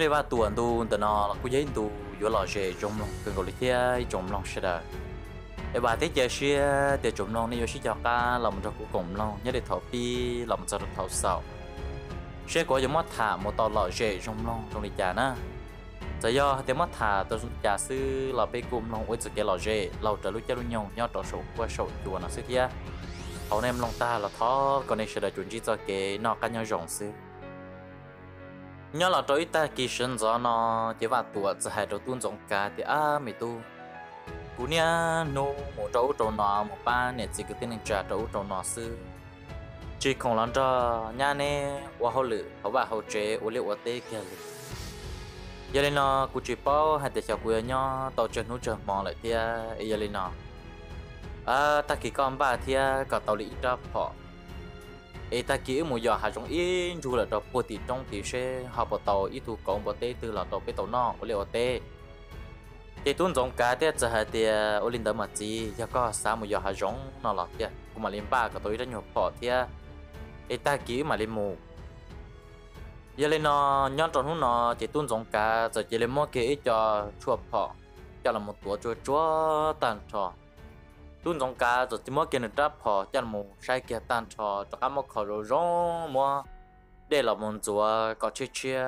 đi ba tuần tu từ nó là cái giấy tu giữa lò rề trồng lòng cần gọi là thế trồng lòng sẽ đời để bà thấy giờ xưa để trồng lòng này xí cho cả lòng cho cũng cùng lòng nhớ để thọ pi lòng cho được thọ sầu sẽ có giống mắt thả một tàu lò rề trồng lòng trong lịch già na giờ do tiếng mắt thả tôi giả sư là bê cùng lòng với sự kia lò rề lâu trở lúc luôn nhau nhau trò sổ qua sổ chùa nó xí thế hầu em lòng ta là thó còn sẽ là chuyện gì cho cái nó cá nhau rộng xưa nhớ là trôi ta kỳ sinh gió nó chỉ vào tuổi giờ hai đầu tuôn rộng cả thì à mày tu cú nha nô một trâu trâu nọ một ba nè chỉ cứ tin trả trâu trâu nọ sư chỉ không lăn cho nhà nè qua hậu lự hậu bà hậu chế ô liệu ô tê kia lự giờ lên nó cú chỉ bao hai tay chào quê nhó tàu chân nút chân mò lại thia giờ lên nó à ta kỳ con ba thia cả tàu lị ra họ ấy ta kỹ một giờ hà trong yên dù là đọc bộ tỷ trong thì xe học bảo tàu ít thủ cộng bảo tê từ là tàu cái tàu nọ của liệu tê cái tuần trong cá tết giờ hà tê ô linh đỡ mà gì giờ có sáu một giờ hà trong nó là tê cũng mà lên ba cái tôi đã nhổ bỏ tê ấy ta kỹ mà lên mù giờ lên nọ nhon tròn hôm nọ cái tuần trong cá giờ chỉ lên mua cái cho chuột bỏ cho là một tuổi chuột chuột tàn tròn tuân trong cá rồi chỉ mua kia được đáp họ chân mù sai kia tan trò cho cá mua khẩu rồi rong mua để là món chúa có chia chia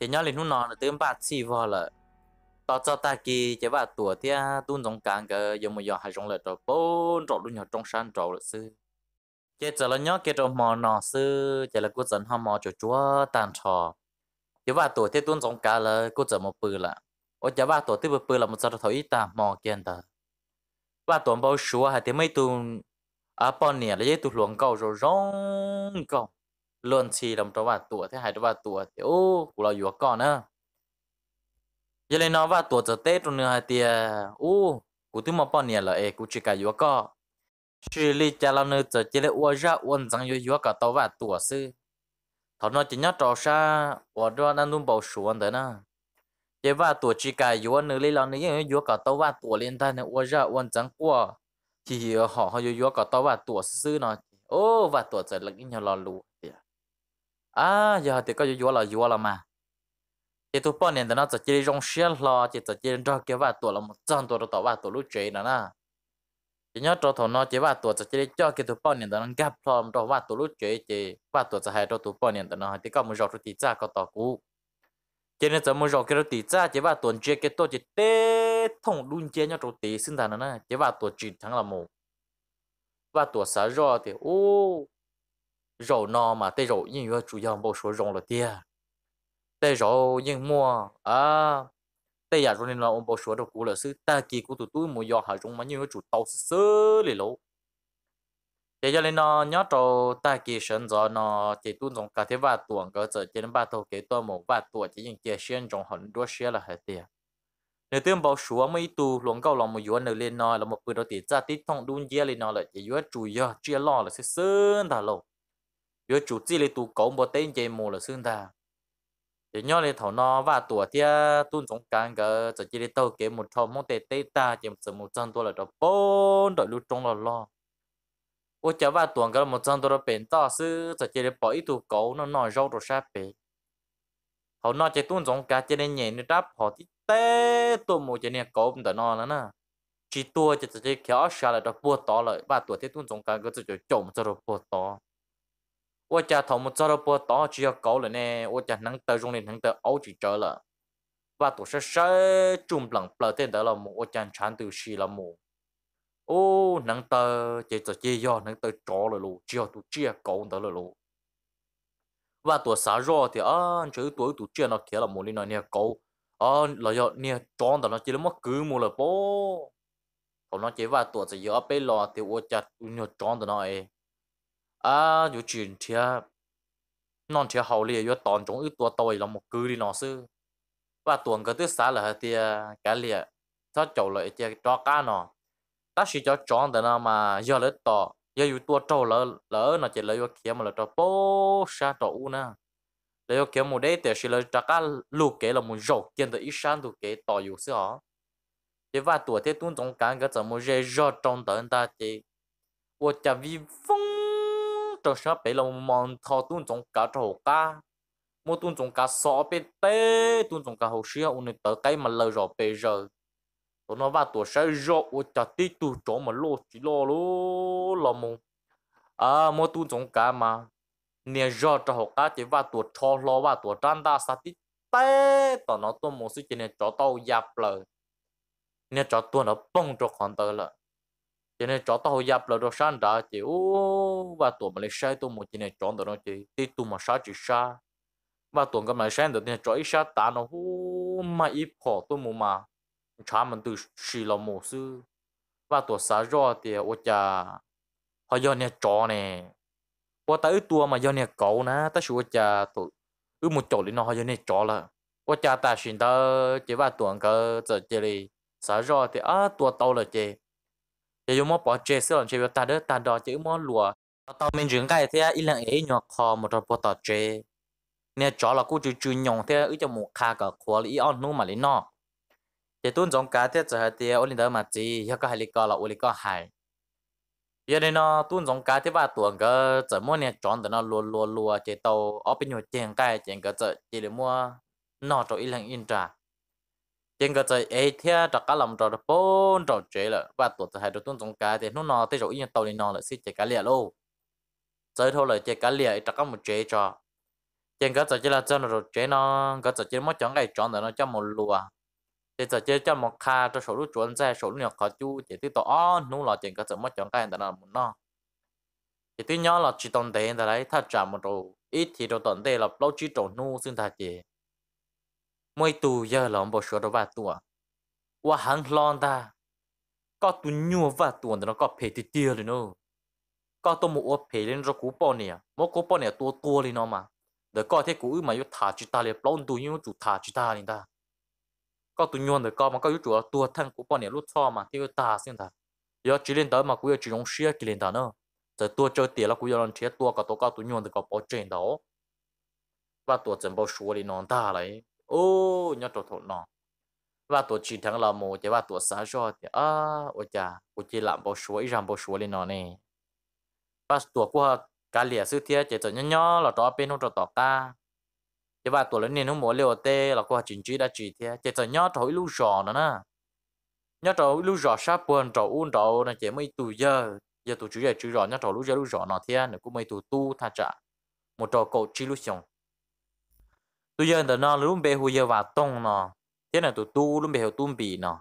thì nhớ lên hôm nọ là tiếng ba chi vào là tao cho ta kỳ chế bà tuổi thì tuân trong cá cái giờ mà giờ hai trong lại rồi bốn trộn luôn nhỏ trong sân trộn lại xưa chế trở là nhớ kia trong mò nọ xưa chế là cô dẫn hâm mò cho chúa tan trò chế bà tuổi thì tuân trong cá là cô trở một bự là ở chế bà tuổi thì bự là một giờ thổi ta mò kia ta và toàn bộ số hay thì mấy tu à bọn nè là giấy tu luồng cầu rồi rong cầu luôn chi làm cho bà tuổi thế hay cho bà tuổi thế ô của là vừa con á giờ lên nó bà tuổi giờ tết rồi nữa hay tiền à, ô của thứ mà bọn nè là ê của chỉ cả vừa con chỉ lý cha lão nữa giờ chỉ là uo ra uốn rằng vừa vừa cả tàu bà tuổi sư thọ nó chỉ nhớ trò xa uo đó đang luôn bao số anh thế na chế và tuổi chỉ cả yếu nữ lấy lòng nữ yếu cả tàu và tổ liên thân ô ra ôn trắng qua thì ờ, họ họ yếu yếu cả tàu và tổ sư sư nó ô và tổ trở lại nhau lò lù à giờ thì có yếu yếu là yếu là mà thì tôi bao nhiêu nó chỉ chỉ rong xe lo chỉ chỉ cho cái và tổ là một trăm đó tàu và tổ lúc chế nữa nè chỉ nhớ cho thằng nó chỉ và tổ chỉ cho cái tôi bao nhiêu nó gặp lo cho và tổ lúc chế chỉ và tổ sẽ hay cho tôi bao nhiêu nó thì có một giọt thì cha có tàu cũ cho nên chúng mình rồi cái đó tỷ ra chế vào tuần chơi cái tôi chỉ tê thùng luôn chơi nhau trộn tỷ sinh thành nó chế vào tuần chỉ thằng là một và tuần sáu rồi thì ô rồi nó mà tê rồi nhưng mà chủ yếu bao số rồng là tia tê rồi nhưng mua à tê giờ rồi nên là ông bao số đâu cũ là sư ta kỳ của tụi tôi mua do hà rồng mà nhưng mà chủ tàu sơ lì lỗ thế cho nên nó nhớ trâu ta kỳ sinh gió nó chỉ tuân trọng cả thế ba tuần có giờ chỉ ba tàu kế tôi một ba tuổi chỉ những chia sinh trong hòn đua xuyên là hết tiền nếu tiêm bảo số mấy tu luồng cao lòng một yuan nửa lên nói là một bữa đầu tiên ra tít thông đun dê lên nói là chỉ yuan chủ yếu chia lo là sẽ sơn thà lộ yuan chủ chỉ lên tu cổ một tên chơi mù là sơn thà chỉ nhớ lên thầu nó và tuổi thì tuân trọng càng cái giờ chỉ lên tàu kế một thầu mong tệ tê ta chỉ một sự một chân tôi là đó bốn đội lưu trong là lo một sư, tua chỉ bỏ ít đồ nó nói nói rau họ chỉ thì chỉ chỉ chỉ rồi nè. kéo xa là đó bùa to lại và tuổi thế tuôn giống cái cái chỉ chồng cho đó bùa to ôi cha thầu một cho đó bùa to chỉ có cầu rồi nè ôi cha nắng tới dùng nền nắng tới ấu chỉ trở là và tuổi sẽ sẽ chung lặng bờ tên đó là một ôi cha chán từ xì là một ô nắng tờ chỉ cho chia do nắng tờ chó là lù chia tụ chia cậu đó là lù và tuổi xá rồi thì anh chứ tuổi tụ chia nó kia là một linh nói nè cậu à là do nè tròn tớ nó chỉ là mất cứ một là bố còn nó chỉ và tuổi chỉ do bé lò thì ô chặt nè tròn tớ nó ấy à dù chuyện thì non thì hậu liệt do toàn chúng ít tuổi tôi là một cứ đi nó sư và tuần cái thứ xá là thì cái liệt cho chậu lại chơi cho cá nó ta chỉ cho chọn đó nào mà giờ lấy tỏ giờ dù tua trâu lỡ lỡ nó chỉ lấy kia mà lỡ trâu bố sa trâu nè lấy kia một đấy thì chỉ lấy trâu cá lù kế là một rổ kiện từ ít sáng tụ kế tỏ dù xí họ thế và tuổi thế tuôn trong cán cái tầm vâng, một dây rọ trong tờ anh ta chỉ 我家威风，这是被了蒙头顿中搞着噶，莫顿中搞烧被被顿中搞好事啊！我们得该么了着被着。tụi nó vào tuổi sẽ rõ ô chả tí tụ chỗ mà lô chỉ lô lô lò mù à mà tu giống cả mà nè rõ cho họ cá chỉ vào tuổi cho lô vào tuổi trang đa sát tí té tụi nó tụi mô sư chỉ nè cho tao dạp lời nè cho tụi nó bông cho con tờ lợi cho nên chó tao dập là đồ sáng ra chị ô và tuổi mà lấy sai tôi một chị này chọn được nó chị tí tu mà sa chỉ sa và tuổi cái mà sáng được nên chó ít sa tá nó hú mà ít bỏ tôi mua mà cha mình từ xì là mổ sư và tổ xá rõ thì ô cha họ do nè cho nè qua ta ít tua mà do nè cậu nè ta sửa cha tụi ư một chỗ đi nó họ do nè chó là ô cha ta xin ta chỉ và tuần cơ giờ chơi đi xá rõ thì à tua tàu là chơi giờ dùng một bộ chơi xí lần chơi ta đỡ ta đò chứ một lùa tao mình rừng cái thế ít lần ấy nhỏ khó một trò bỏ tàu chơi nè chó là cô chú chú nhong thế ít cho một kha cả khó lý ăn nu mà lý nó cái tuần trong cá thế giờ thì ở linh đó mà chỉ có hai lý có là ở lý có hai giờ này nó tuần trong cá thiết ba tuần cái giờ mua này chọn thì nó lùa lùa lùa chế tàu ở bên ngoài chèn cái chèn cái giờ chỉ là mua nó cho yên lần in trả chèn cái giờ ai thế cho cái làm cho được bốn cho chế là ba tuần thì hai tuần trong cá thì nó nó tới chỗ yên tàu này nó là xí chế cái lìa luôn giờ thôi là chế cái lìa cho cái một chế cho chèn cái giờ chỉ là cho nó rồi chế nó cái chỉ chỉ mất chọn cái chọn được nó cho một lùa chế giờ chơi cho một kha cho số lúc chuẩn ra số lúc nhỏ khó chú chế tí tổ ó nú lọ chuyện có 怎么讲 cái đó muốn nó chế tí nhỏ là chỉ tồn tại tại đấy thà trả một đồ ít thì đồ tồn tại là lâu chỉ trổ nú xin thà chế mỗi tù giờ là ông số đồ ba tù qua hàng lon ta có tù nhua và tù nó có phải tí tiêu rồi nó có tù một phải lên rồi cú bò nè mỗi cú bò nè tua tua lên nó mà để có thể cú mà yêu thả chỉ ta liền lâu tù yêu chủ thả chỉ ta lên ta có tụi nhuận được có mà có yếu chúa tua thân của bọn này lúc cho mà thì ta xin thật giờ chỉ lên tới mà cũng chỉ dùng xe chỉ lên tới nữa giờ tua chơi tiền là cũng giờ làm chết tua cả tụi có tụi được có bỏ trên đó và tua chân bao số non ta lại ô nhớ trộn thốn và tua chỉ thằng là một chỉ và tua sáng cho à ôi cha cũng chỉ làm bao số ít làm bao số đi nó nè và tua của cá lìa sư thiệt chỉ nhỏ nhỏ là đó bên nó cho tọt thế và tuổi lớn niên không muốn liều tê là qua chính trị đã chỉ thế chỉ cần nhớ thổi lưu giò nữa nè nhớ trâu lưu giò sáp buồn trâu uốn trâu là chỉ mấy tuổi giờ giờ tụi chú giờ chú giò nhớ trâu lưu giờ lưu giò nó thế nữa cũng mấy tuổi tu tha trả một trò cậu chi lưu xong tụi giờ đó nọ luôn bề hồ giờ và tông nọ, thế này tụi tu luôn bề hồ tu bì nọ,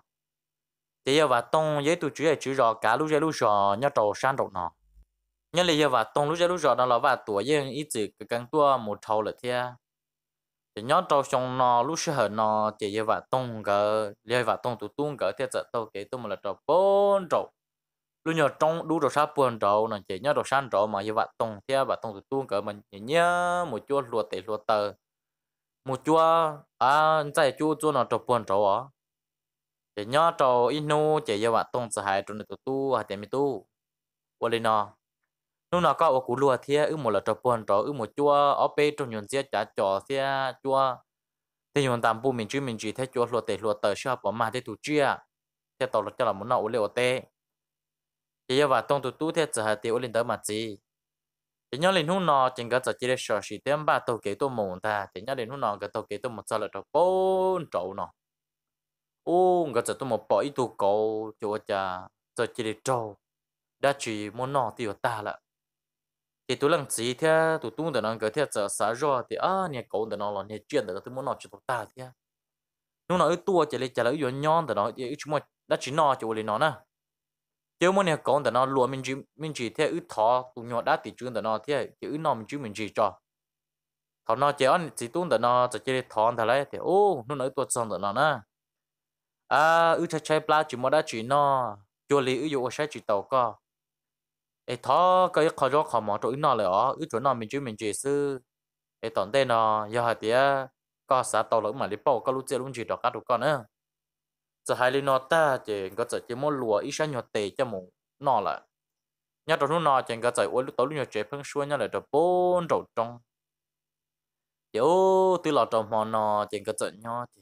thế giờ và tông với tụi chú giờ chú giò cả lưu giờ lưu giò nhớ trâu sang trâu nọ, nhớ là giờ và tông lưu giờ lưu giò nó là và tuổi giờ ít chữ cái căng tua một trâu là thế à chỉ nhớ trâu xong nó lúc xưa hở nó chỉ yêu vợ tung cỡ yêu vợ tung tụ tung cỡ thế giờ tao kể tôi một là trâu bốn trâu lúc nhớ trong đủ đồ sát buồn trâu nó chỉ nhớ đồ san trâu mà yêu vợ tung thế vợ tung tụ tung cỡ mình nhớ một chút lùa tệ lùa tờ một chút à tại chú chú nó trâu buồn trâu à, chỉ nhớ trâu inu chỉ yêu vợ tung sợ hãi trâu nó tụ hay tiền mi tụ, quên đi nó lúc nào có cú lùa thì ư một là trò buồn trò ư một chua ở bên trong nhon xe trả trò chia chua thì nhon tạm bu mình chứ mình chỉ thấy chua lùa tệ lùa tờ sao bỏ mà thế tụ chia à. thế tàu là cho là muốn nọ liệu tê chỉ và tông tụ tú thế giờ hạt tiêu lên tới mặt gì chỉ nhớ lên hôm nọ chừng cái giờ chỉ để sợ chỉ thêm ba tàu kế tô mồm ta chỉ nhớ lên hôm nọ cái tàu kế tô một giờ là trò bốn trâu nọ ô cái giờ tụ một bỏ ít tụ cầu chỗ chả giờ chỉ để trâu đã chỉ muốn nọ tiêu ta là thì tôi lần chỉ thế tôi tung được nó cái thế giờ xả rồi thì à nhà cậu được nó là nhà chuyện được tôi muốn nó chuyện tôi ta thế nó nói tua chỉ lấy chỉ lời chuyện nhon được nó chỉ chúng mà đã chỉ nói cho nó nè chứ muốn nhà cậu được nó luôn mình chỉ mình chỉ thế ứ thọ tụi nhỏ đã thì chuyện được nó thế chỉ ứ nó mình chỉ mình chỉ cho thọ nó chỉ ăn chỉ tung được nó chỉ chỉ thọ thế này thì ô nó nói tua xong được nó nè à ứ chơi chơi pla chỉ mà đã chỉ nó cho lý ứ dụ sẽ chỉ tàu co ấy thọ cái khó cho khó mỏ chỗ nó là ó ít chỗ nó mình chú mình chỉ sư ấy tận đây nó giờ hạt tía có xã tàu lỡ mà đi bao có lúc chơi luôn chỉ đọc các đồ con nữa giờ hai linh nó ta chỉ có giờ chỉ muốn lùa ít sáng nhỏ tệ cho mù nọ là nhà đầu nọ chỉ có giờ ôi lúc tối lúc nhỏ trẻ phân xuôi nhau là đồ bốn đầu trong chỗ từ lọ trong mò nọ chỉ có giờ nhau thì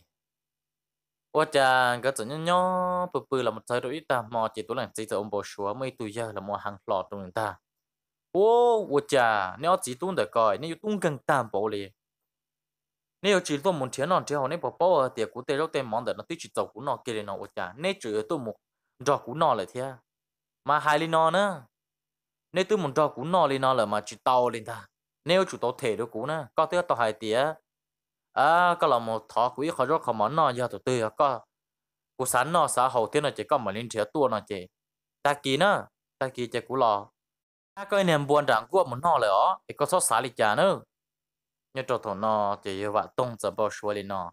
Ủa cha, cái chỗ nhỏ nhỏ, bự bự là một thời đôi ta, mò chỉ tủ lạnh chỉ tủ ông bố xóa mấy tù giờ là mò hàng lọt trong ta. Ủa, ủa chà, nếu chỉ tung để coi, nếu tung gần tạm bộ liền. Nếu chỉ tung muốn thiên nọ thì họ nên bỏ bỏ ở tiệc của lúc rau tê món để nó tích chỉ tàu của nó kia lên nó ủa chà, nếu chỉ ở muốn một trò của nó lại thế. Mà hai lý nó nữa. Nếu tung một trò của nó lên nó là mà chỉ tàu lên ta. Nếu chủ tàu thể đó cũ nữa, có tê tàu hai tía, à có là một thọ quý khó rất khó món nọ giờ tụi tôi à. có cú sắn nọ xã hậu thế nó chỉ có mà lên trẻ tua nó chỉ ta kỳ nữa ta kỳ chỉ cú lò ta coi niềm buồn đảng của một nọ lại ó thì có số xã lý trả nữa như trò thổ nọ chỉ như vậy tông sẽ bao xua lên nọ,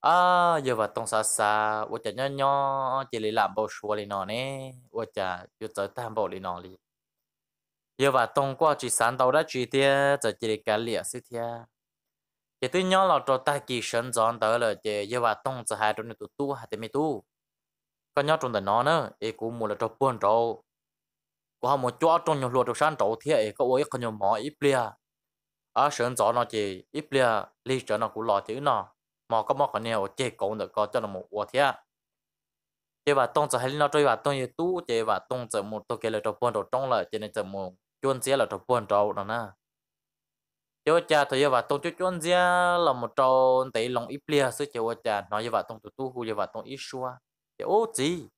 à như vậy tông xa xa ô chả nhó nhó chỉ lấy làm bao xua lên nọ nè ô chả như tới tam bộ lên nọ liền, như vậy tông qua chỉ sắn tàu đã chỉ tia chỉ lấy cá lịa xí tia chỉ tôi nhớ là cho ta kỳ sân giòn tới là chỉ giờ và tông sẽ hai trong những tụ tu hai tên mi tu còn nhớ trong đời nó nữa ấy cũng muốn là cho bốn trâu của họ muốn cho trong nhiều luật được sáng trâu thì ấy có ấy còn nhiều mỏ ít bia ở sân giòn nó chỉ ít bia ly trở nó cũng lo chữ nó mà có mỏ còn nhiều chỉ cũng được có cho nó một quả thiệt à. chế và tông hai hay nó chơi và tông như tú chế và tông giờ một tôi kể là trâu buồn trâu trong là chế nên giờ một chuyên chế là trâu bốn trâu đó nè cho cha thì giờ vào tông cho chuẩn ra là một trâu tỷ lòng ít lia sư cho cha nói giờ vào tông tụ tu hu giờ vào tông ít xua thì ô gì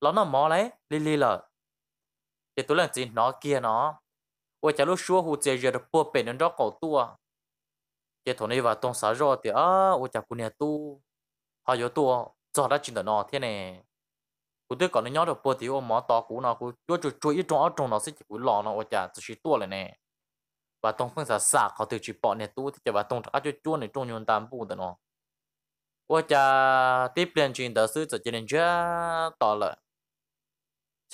nó nó mò lấy li li lờ thì tôi làm gì nó kia nó ô cha lúc xua hu chơi giờ được bùa bể nên đó cổ tua thì thằng này vào tông sáu rồi thì à ô cha cũng nhà tu họ giờ tua cho đã chuyện nó thế này cụ tôi còn nó nhớ được bùa thì ô mò to cụ nó cụ chúa chúa chúa ít trong áo trong nó sẽ chỉ cụ lò nó ô cha chỉ tua lại nè và tông phương xã xã họ từ chỉ bỏ này tu thì cho bà tông các chú chú này trong nhuận tam bộ đó nó qua cha tiếp lên chuyện đó sư cho nên chưa tỏ lợi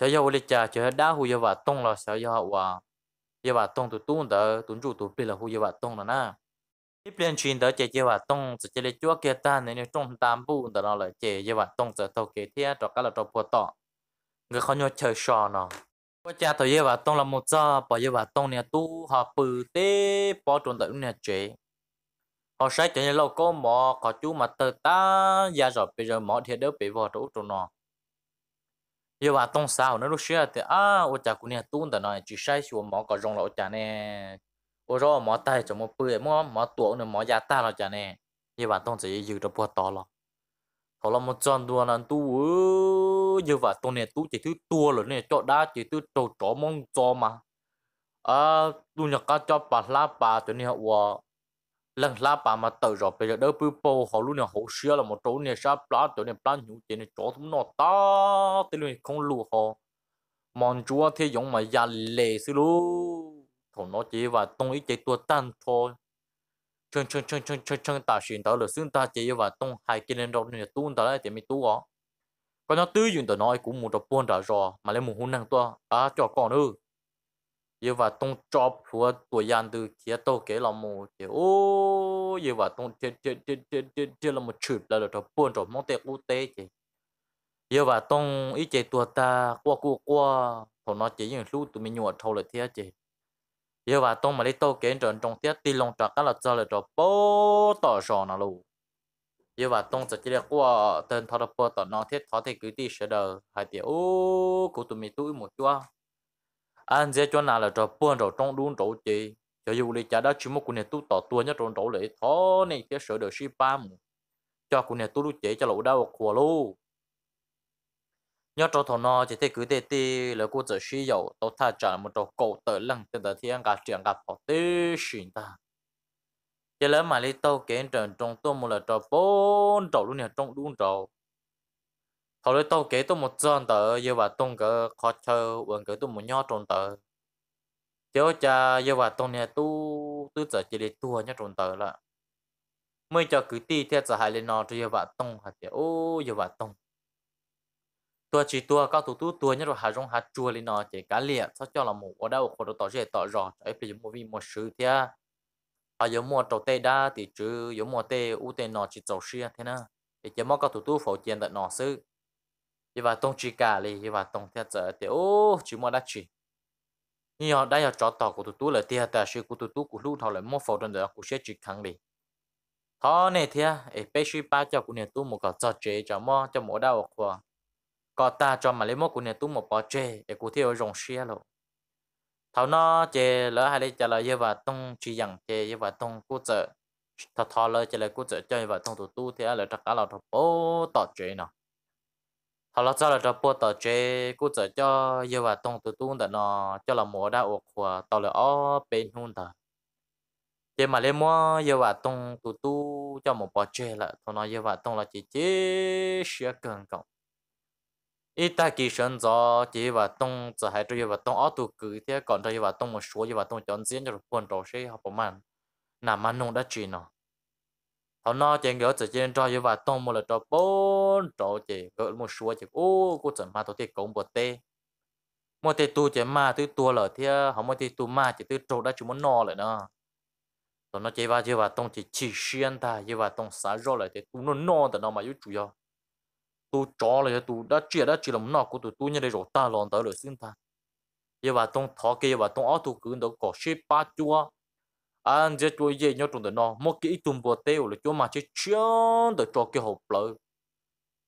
sở dầu lịch cha chờ đá hu dầu bà tông là sở dầu và dầu bà tông tụt tuôn đó tuấn chủ tụt là hu dầu bà tông na tiếp lên chuyện đó chạy dầu bà tông cho nên chúa kia ta nên trong tam bộ đó nó là chạy dầu bà tông cho thâu kế thiết cho các là cho phật tỏ người khó nhớ chơi sò nó ว่าจะตัวเยาว่าต้องละมุดจ้าปอยว่าต้องเนี่ยตู้หาปืนเต้ปอจนตัวเนี่ยเจ๋เขาใช้จนเราก็หมอเขาจู้มาเตอตายาจอบไปจอหมอเทียเดอร์ไปวอตัวตัวนอเยาว่าต้องสาวนะลูกเชื่อแต่อ้าว่าจากกูเนี่ยตู้แต่หน่อยจีใช้ชัวหมอก็จงเราจาเนี่ยโอ้รอหมอตายจะมาเปื่อยหมอหมอตัวเนี่ยหมอยาตาเราจาเนี่ยเยาว่าต้องจะยืดตัวปวดต่อหรอเขาละมุดจอนตัวนั้นตู้ giờ và tôi này tôi chỉ thứ tua rồi này cho đá chỉ thứ trâu chó mong cho mà à tôi nhặt cá cho bà la bà cho nên họ lần la bà mà tự rồi bây giờ đỡ bưu bô họ luôn là hậu xưa là một chỗ này sắp lá chỗ này plan nhũ chỉ này chó thúng nó to thế này không lù họ mòn chúa thế giống mà già lệ xí lú thằng nó chỉ và tông ý chỉ tua tan thôi chân chân chân chân chân chân ta xin đó là xương ta chỉ và tông hai cái lên đâu này tôi ta lại thì mới tu ó có nó tư dùng tờ nói cũng một cho buôn trả rò mà lấy một hôn năng to à cho con ư giờ và tông cho của tuổi gian từ kia tàu kế là một kiểu ô giờ và tông chết chết chết chết chết chết là một chửp là cho buôn cho mong tệ u tê chị giờ và tông ý chế tua ta qua qua qua thằng nó chế những lúc tụi mình nhụa thâu là thế chị giờ và tông mà lấy tàu kế trần trong tiết ti long trạc là cho là cho bố tỏ rò nào luôn giờ vậy tông cho chỉ là qua tên thọ đập tỏ nó thiết thọ thì cứ đi sửa đầu hai tiếng ô cụ tụi mình tụi một chua anh dễ cho nào là trò buôn rồi trong đun trộn chị cho dù lịch trả đó chỉ một cụ này tụi tỏ tua nhất trộn trộn lấy thọ này cái sửa đầu ship ba mù cho cụ này tụi lúc chế cho lỗ đau của luôn nhớ trò thọ nó chỉ thấy cứ tê tê là cô sẽ sử dụng tao tha trả một trò cổ tử lăng từ từ thiên cả chuyện gặp họ tê xin ta giờ lỡ mà lấy tàu kén trần trong tôi một là trò bốn trò luôn nè trong luôn trò thầu lấy tàu kén tôi một giòn tờ giờ bà tung cỡ khó chơi, uống cỡ tôi một nhau trong tờ giờ cha giờ bà tung nè tu tu giờ chỉ để tua nhau trong tờ là mới cho cứ ti theo giờ hai lên nó cho giờ bà tung hạt giờ ô giờ bà tung tua chỉ tua các thủ tu tua nhá rồi hà giống hạt chua lên nó chỉ cá liệt sao cho là một ở đâu khổ đó tỏ dễ tỏ rõ ấy bây giờ mua vi một sự thế à giống mua trâu tê đa thì chứ giống mua tê u tê nọ chỉ trâu xia thế nè thì chỉ mua các thủ tu phổ tiền đặt nọ sư như vậy tông chỉ cả li như vậy tông theo giờ thì ô chỉ mua đắt chỉ như họ đã cho tàu của thủ tu là tiền tại sư của thủ tu của lưu thọ lại mua phổ đơn đặt của sẽ chỉ khẳng định thọ này thế ấy bây giờ ba cho của nhà tu một cái cho chế cho mua cho mỗi đau của có ta cho mà lấy mua của nhà tu một bỏ chế để của theo rồng xia rồi thảo nó chè lỡ hai đây trả lời vậy tung chỉ rằng chè và tông cố trợ thật thò lời trả lời cố trợ cho vậy tung tụ tu thì là tất cả là thọ bố tỏ chế nó thảo lỡ cho là trắc bố tỏ chế cố trợ cho vậy tung tụ tu để nó cho là mùa đã ổ của tỏ lỡ ở bên hôn thở chế mà lên mua như vậy tung tụ tu cho một bó chế là thọ nó như vậy tung là chỉ chế sửa cường cộng ít ta kỳ sơn gió chỉ và tông giờ hai trôi và tông áo tu cử thế còn trôi và tông một số và tông chọn diễn cho quần đầu sẽ học bộ màn nằm mà nông đã chỉ nó họ nói chuyện đó chỉ trên trôi và tông một lần cho bốn trôi chỉ gỡ một số chỉ ô cô chuẩn mà tôi thì cũng bột tê một tê tu chỉ ma thứ tua lở thế họ một tê tu ma chỉ thứ trâu đã chỉ muốn no lại nữa tụi nó chỉ vào chỉ vào tông chỉ chỉ xuyên ta chỉ vào tông xả rồi lại thì tụi nó no tụi nó mà yếu chủ yếu tu chó là tu đã chia đã chia làm nọ của tu tu như đây rồi ta lòn tới rồi xin ta như vậy trong thọ kia và trong áo tu cứ đâu có ship ba chúa anh sẽ chua gì nhau trong đời nọ một cái tụm bò tiêu là chúa mà chỉ chuyên được cho cái hộp lợi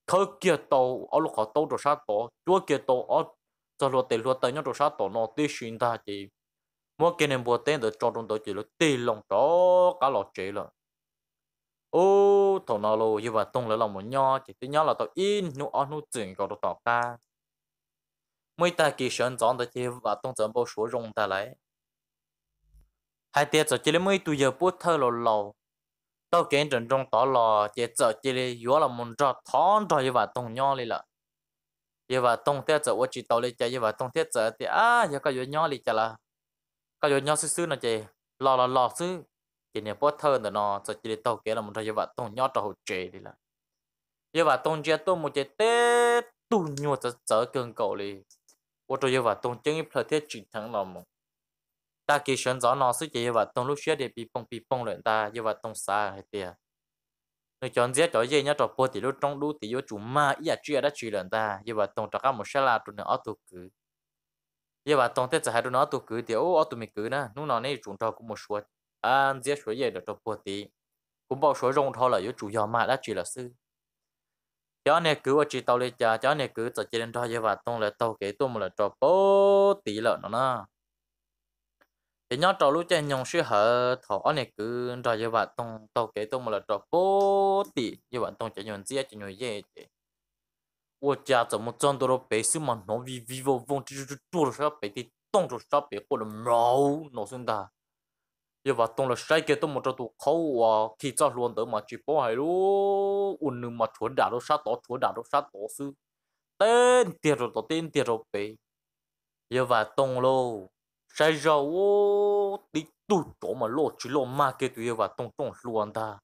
khơi kia tàu ở lúc họ tàu rồi sát tổ chúa kia tàu ở cho luật tiền luật tới nhau rồi sát tổ nó tiêu xuyên ta chỉ mỗi cái này bò tên để cho trong đó chỉ là tiền lòng đó cả lọ chế rồi ô thầu nó lô như vậy tung lỡ lòng một nho chỉ tí nho là tàu in nu on nu chuyển cầu đồ tỏ ca Mấy ta kỳ sơn giòn tới chi và tung dẫn bao số rong ta lấy hai tiết giờ chỉ lấy mấy tuổi giờ bút thơ lầu lầu tao kiến trần trong tỏ lò chỉ giờ chỉ lấy vừa là một cho thon rồi như vậy tung nho đi là như vậy tung tiết giờ 我 chỉ tàu lấy chơi như vậy tung tiết giờ thì à giờ có yếu nho đi chả là có yếu nho xứ xứ nó chơi lò lò lò xứ chỉ nên bớt hơn là nó cho chỉ tàu kia là một thời gian vặt tông nhót tàu chế đi là giờ vặt tông chế tôi một chế té tu nhua cho chở cường cầu đi ô tô giờ vặt tông chứng ít thời tiết chuyển thẳng lòng ta kỳ 选 rõ nó sẽ giờ vặt tông lúc xưa để bị bông bị bông lợn ta giờ vặt tông xa hay tiệt người chọn giết chọn dây nhá trò bơ thì lúc trong đu thì vô chủ ma ý à chia đã truy lần ta giờ bà tông các một xe là tụi nó tụ cứ giờ bà tông tết hai tụi nó tụ cứ thì ô tụi mình cứ nè lúc nào này chúng ta cũng một suất à giết số gì được trong cuộc cũng bao số rong thao là yếu chủ yếu mà đã chỉ là sư cho nên cứ ở chỉ tàu lên cha cho nên cứ tàu chỉ đến thôi và tông là tàu kế tôi một là trò bố tí lợn nó na thì nhớ trò lúc trên nhung sư hở thọ này cứ trò như vậy tông tàu kế tôi một là trò bố tí như vậy tông chỉ nhung giết chỉ nhung giết chỉ 我家怎么赚到了白色嘛？那 vivo 风就是做了啥白的，动作啥白或者毛，脑孙大。giờ vào tung là sai cái tôi một cho tụ khâu và khi cho luôn tới mà chỉ bỏ hay luôn ủn nương mà chuẩn đã đâu sát tổ chuẩn đã đâu sát tổ sư tên tiệt rồi tổ tên tiệt rồi bé giờ vào tung lô sai rồi đi tí tụ chỗ mà lô chỉ lô mà cái tụi giờ vào tung tung luôn ta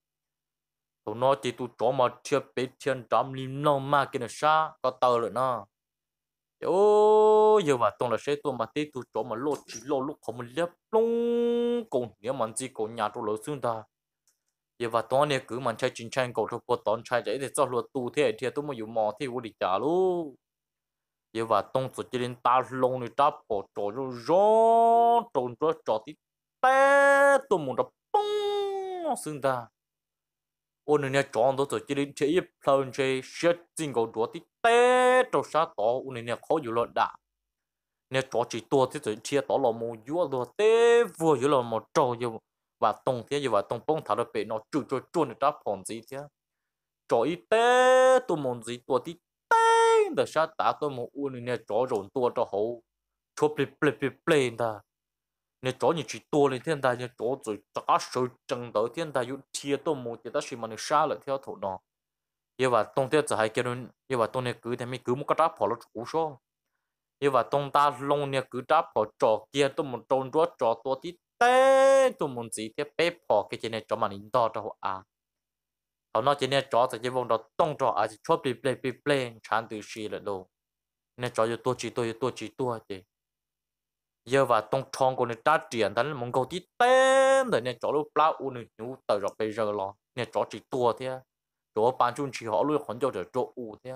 tụi nó chỉ tụ chỗ mà chưa bé thiên trăm linh nó mà cái nó xa có tờ rồi nó yo giờ mà tông là sẽ tông mà tê tu chỗ mà lô chỉ lô lúc không mình lép lông cùng nếu mình chỉ cùng nhà tôi lỗ xương ta giờ mà tao này cứ mình chơi chính tranh cầu thuộc quật tông chạy đấy thì cho luật tu thế thì tôi mới dùng mò thì vô địch trả luôn giờ mà tông số chỉ lên ta lông này ta bỏ chỗ rồi rõ chỗ cho chỗ tí té tôi muốn đập bung xương ta ô nè nè chọn đồ rồi chỉ đến chỉ ít lần chơi sẽ tin cầu đồ tí té trâu sát tỏ ô nè nè khó dữ lợn đã nè chọn chỉ đồ thì rồi chia tỏ lò mù dữ đồ té vừa dữ lợn một trâu dữ và tông thế dữ và tông bông thảo được bể nó chửi cho chuồn được đáp phòng gì thế chọn ít té tôi muốn gì tua tí té được sát tả tôi muốn ô nè nè chọn rộn tua cho hậu chụp plê plê plê plê ta 你找你去多了天大你找最扎手整到天大有贴都冇贴，但是嘛你杀了条头呢，也话冬天只还给人，也话冬天给他们给么个打跑了胡说，也话冬大龙呢给打跑找 kia 都冇找着找多的呆都冇自己被跑给今天找嘛领导着啊，好那今天找在这 vùng 到东找还是错别别别别长途去了喽，那找就多几多就多几多的。giờ và tông tròn của người ta triển thành một câu tiếng tên để nên chỗ lúc bao u nên nhú tờ rồi bây giờ lo nên chỗ chỉ tua thế chỗ bàn chung chỉ họ luôn hỗn cho trở chỗ u thế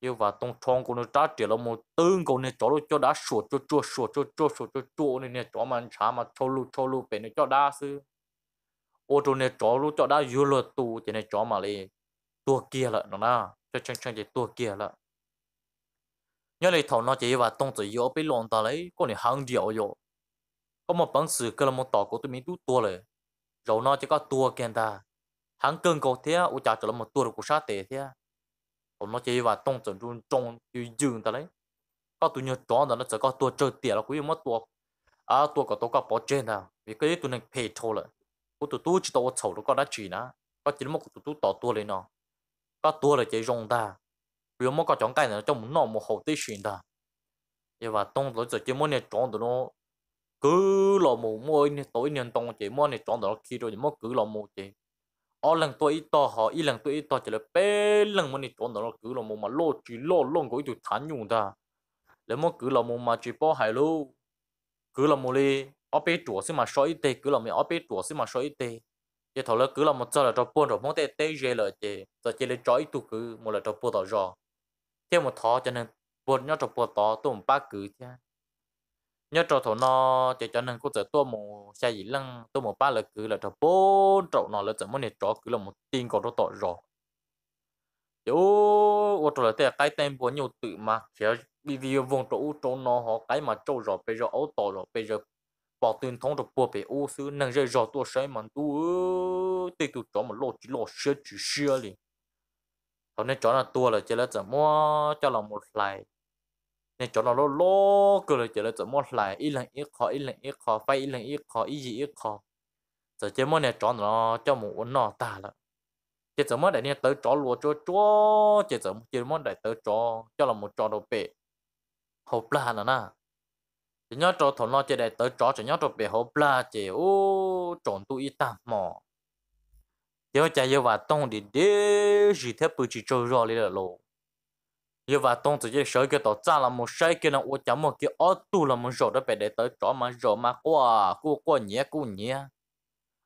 giờ và tông tròn của người ta triển là một tương của nên chỗ lúc cho đã sụt cho chua sụt cho chua sụt cho chua nên nên chỗ mà chả mà cho lu cho lu về nên cho đa sư ô tô nên chỗ lúc cho đã vừa lượt tù thì nên chỗ mà lì tua kia lại nó na cho chăng chăng thì tua kia lại nhớ lấy thầu nó chỉ và tông chỉ yếu bị lộn ta lấy có này hàng điều yếu có một bằng sự cái là một tổ của tụi mình đủ tua rồi rồi nó chỉ có tua kiện ta hàng cơn cầu thế u cha cho là một tua được của sát tế thế còn nó chỉ và tông chuẩn luôn trong như dừng ta lấy có tụi nhớ là nó chỉ có tua chơi tiền là quý mất tua à tua có tao có bỏ trên nào vì cái tụi này phê thôi rồi của tụi tôi chỉ tao xấu nó có đã chỉ nó có chỉ một tụi tôi tỏ tua lên nó có tua là chỉ rong ta 如果冇個講解呢，就唔攞冇好啲選的，因為當到直接冇你講到咯，cứ lo mù mỗi ni tối ni tông chỉ mỗi ni chọn đó khi rồi mỗi cứ lo mù chỉ ở lần tôi ít to họ ít lần tôi ít to chỉ là bé lần mỗi ni chọn đó cứ lo mù mà lo chỉ lo lo cái tụi thán dùng ta lấy mỗi cứ lo mù mà chỉ bỏ hại luôn cứ lo mù đi ở bên chùa mà soi ít tê cứ lo mù ở bên chùa xí mà soi ít tê chỉ thầu là cứ lo một giờ là cho buôn rồi mỗi tê tê gì là chỉ giờ chỉ là trói tụ cứ một là cho buôn đó rồi theo một thò cho nên buồn nhau trộn buồn tó tụm ba cứ chứ nhau trong thò nó chỉ cho nên cô sẽ tua một xe gì lăng tua một ba là cứ là trộn bốn trộn nó là chẳng muốn để trộn cứ là một tin còn nó tội rồi chỗ, ô trộn là thế cái tên buồn nhiều tự mà chỉ bị vì vùng trộn trộn nó họ cái mà trâu rồi bây giờ ấu tội rồi bây giờ bỏ tiền thông trộn buồn bị ô xứ nâng rơi rồi tua sấy mà tu tự tu trộn một lô chỉ lô sơ chỉ sơ liền còn nên chọn là tua là chỉ là chỉ mua cho là một lại nên chọn là lô lô cứ là chỉ là chỉ mua lại ít lần ít khó ít lần ít khó phải ít lần ít khó ít gì ít khó giờ chỉ mua này chọn là cho một uốn nọ ta là chỉ chỉ mua để nên tới chó lúa chó chó chỉ chỉ chỉ mua để tới chọn cho là một chọn đồ bể hộp là nè na chỉ nhớ chó thằng nó chỉ để tới chọn chỉ nhớ chó bể hộp là chỉ ô trộn tu ít tạm mỏ giờ cha yêu và tông đi đi gì thế bự chỉ cho rõ lên lộ Yêu và tông tự nhiên sợi cái tàu cha là một sợi cái là ô chấm một cái ô tu là một rõ đó phải để tới chó mà rõ mà qua qua qua nhé qua nhé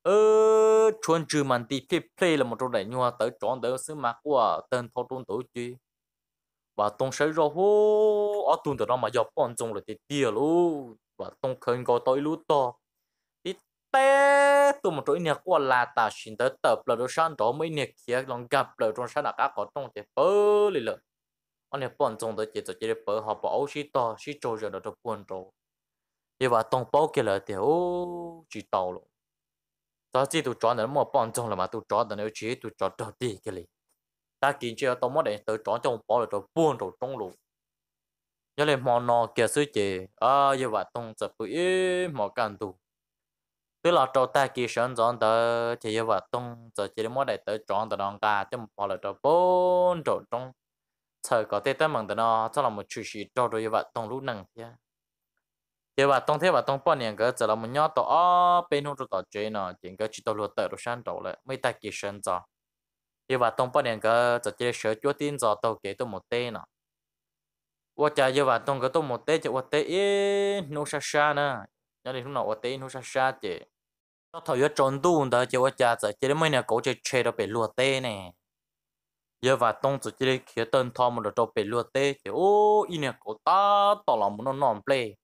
ơ chuẩn chữ mình đi play play là một trong đại nhau tới chọn tới xứ mà qua tên thọ trung tổ chứ và tông sợi rõ hô ô tu từ đó mà dọc con trông là thì tiêu luôn và tông khơi có tới lúa to tế tụ một chỗ nhà của là ta xin tới tập là đồ sản đó mấy nhà kia lòng gặp là trong sản là cá có trong thì bơ lì lợn anh này bọn trong tới chỉ tới chỉ bơ họ bảo sĩ to sĩ trâu rồi đó cho quân trâu thì bà tông bảo kia là thì ô chỉ tàu luôn ta chỉ tụ chọn là một bọn trong là mà tụ chọn là nếu chỉ tụ chọn đó đi cái này ta kiến chưa tao mất để tới chọn trong bảo là cho quân trâu trong luôn nhớ lên mò nó kia sư chị à như vậy tông tập bự mò càng tụ tức là trâu ta kỳ sơn dọn tờ chỉ yêu vật tung giờ chỉ mua đại tờ chọn tờ đòn cả chứ một bỏ lại trâu bốn trâu trong thời có tết tới mừng tờ nó cho là một chủ sĩ trâu rồi yêu vật tung lúc nặng kia yêu vật tung thế vật tung bao nhiêu cái giờ là một nhỏ tổ bên hông trâu tổ chơi nó chỉ cái chỉ tổ lúa tờ đồ san trâu lại mấy ta kỳ sơn dọn yêu vật tung bao nhiêu cái giờ chỉ sửa chúa tin dọn tàu kế tôi một tên nó 我家有娃，东个都没得，就我得一弄啥啥呢？那你说那我得一弄啥啥的？nó thổi vô trốn đủ đó chỉ có cha giờ chỉ mấy nhà cố chơi chơi đó bị lùa tê nè giờ và tông tụi chỉ kia tên thọ một đồ bị lùa tê chỉ ô in nhà cổ ta tỏ lòng muốn nó nòng play